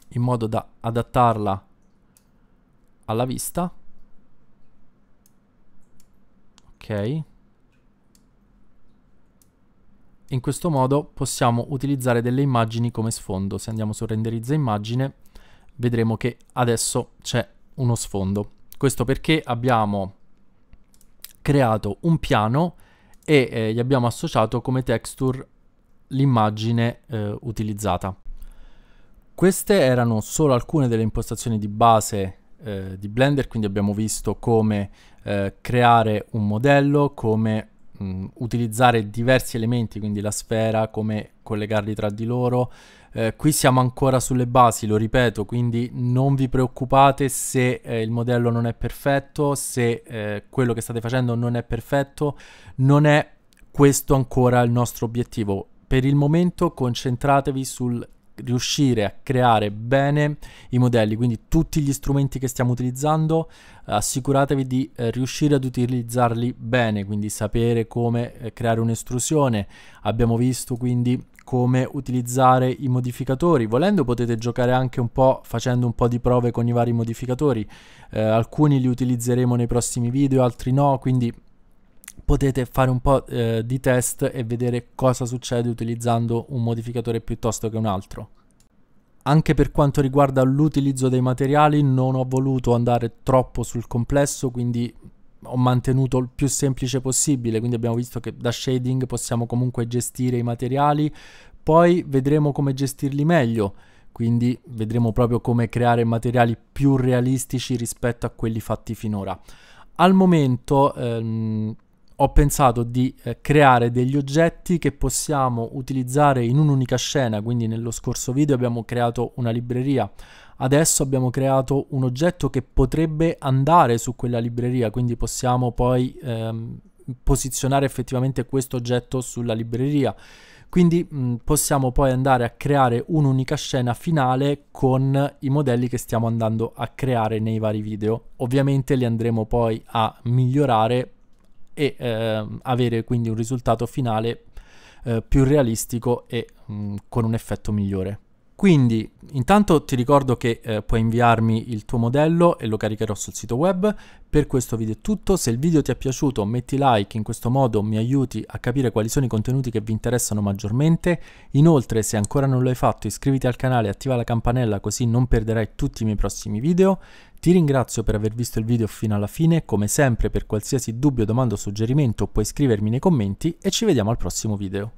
in modo da adattarla alla vista. Ok. In questo modo possiamo utilizzare delle immagini come sfondo. Se andiamo su renderizza immagine, vedremo che adesso c'è uno sfondo. Questo perché abbiamo creato un piano e eh, gli abbiamo associato come texture l'immagine eh, utilizzata. Queste erano solo alcune delle impostazioni di base eh, di Blender, quindi abbiamo visto come eh, creare un modello, come mh, mm, utilizzare diversi elementi, quindi la sfera, come collegarli tra di loro. Eh, qui siamo ancora sulle basi, lo ripeto, quindi non vi preoccupate se eh, il modello non è perfetto, se eh, quello che state facendo non è perfetto, non è questo ancora il nostro obiettivo. Per il momento concentratevi sul riuscire a creare bene i modelli, quindi tutti gli strumenti che stiamo utilizzando, assicuratevi di eh, riuscire ad utilizzarli bene, quindi sapere come eh, creare un'estrusione. Abbiamo visto quindi come utilizzare i modificatori. Volendo potete giocare anche un po' facendo un po' di prove con i vari modificatori. Eh, alcuni li utilizzeremo nei prossimi video, altri no, quindi potete fare un po' eh, di test e vedere cosa succede utilizzando un modificatore piuttosto che un altro. Anche per quanto riguarda l'utilizzo dei materiali non ho voluto andare troppo sul complesso, quindi ho mantenuto il più semplice possibile, quindi abbiamo visto che da shading possiamo comunque gestire i materiali, poi vedremo come gestirli meglio, quindi vedremo proprio come creare materiali più realistici rispetto a quelli fatti finora. Al momento ehm, ho pensato di eh, creare degli oggetti che possiamo utilizzare in un'unica scena, quindi nello scorso video abbiamo creato una libreria, adesso abbiamo creato un oggetto che potrebbe andare su quella libreria, quindi possiamo poi ehm, posizionare effettivamente questo oggetto sulla libreria. Quindi mh, possiamo poi andare a creare un'unica scena finale con i modelli che stiamo andando a creare nei vari video. Ovviamente li andremo poi a migliorare e eh, avere quindi un risultato finale eh, più realistico e mh, mm, con un effetto migliore. Quindi intanto ti ricordo che eh, puoi inviarmi il tuo modello e lo caricherò sul sito web. Per questo video è tutto, se il video ti è piaciuto metti like, in questo modo mi aiuti a capire quali sono i contenuti che vi interessano maggiormente. Inoltre se ancora non lo hai fatto iscriviti al canale e attiva la campanella così non perderai tutti i miei prossimi video. Ti ringrazio per aver visto il video fino alla fine, come sempre per qualsiasi dubbio, domanda o suggerimento puoi scrivermi nei commenti e ci vediamo al prossimo video.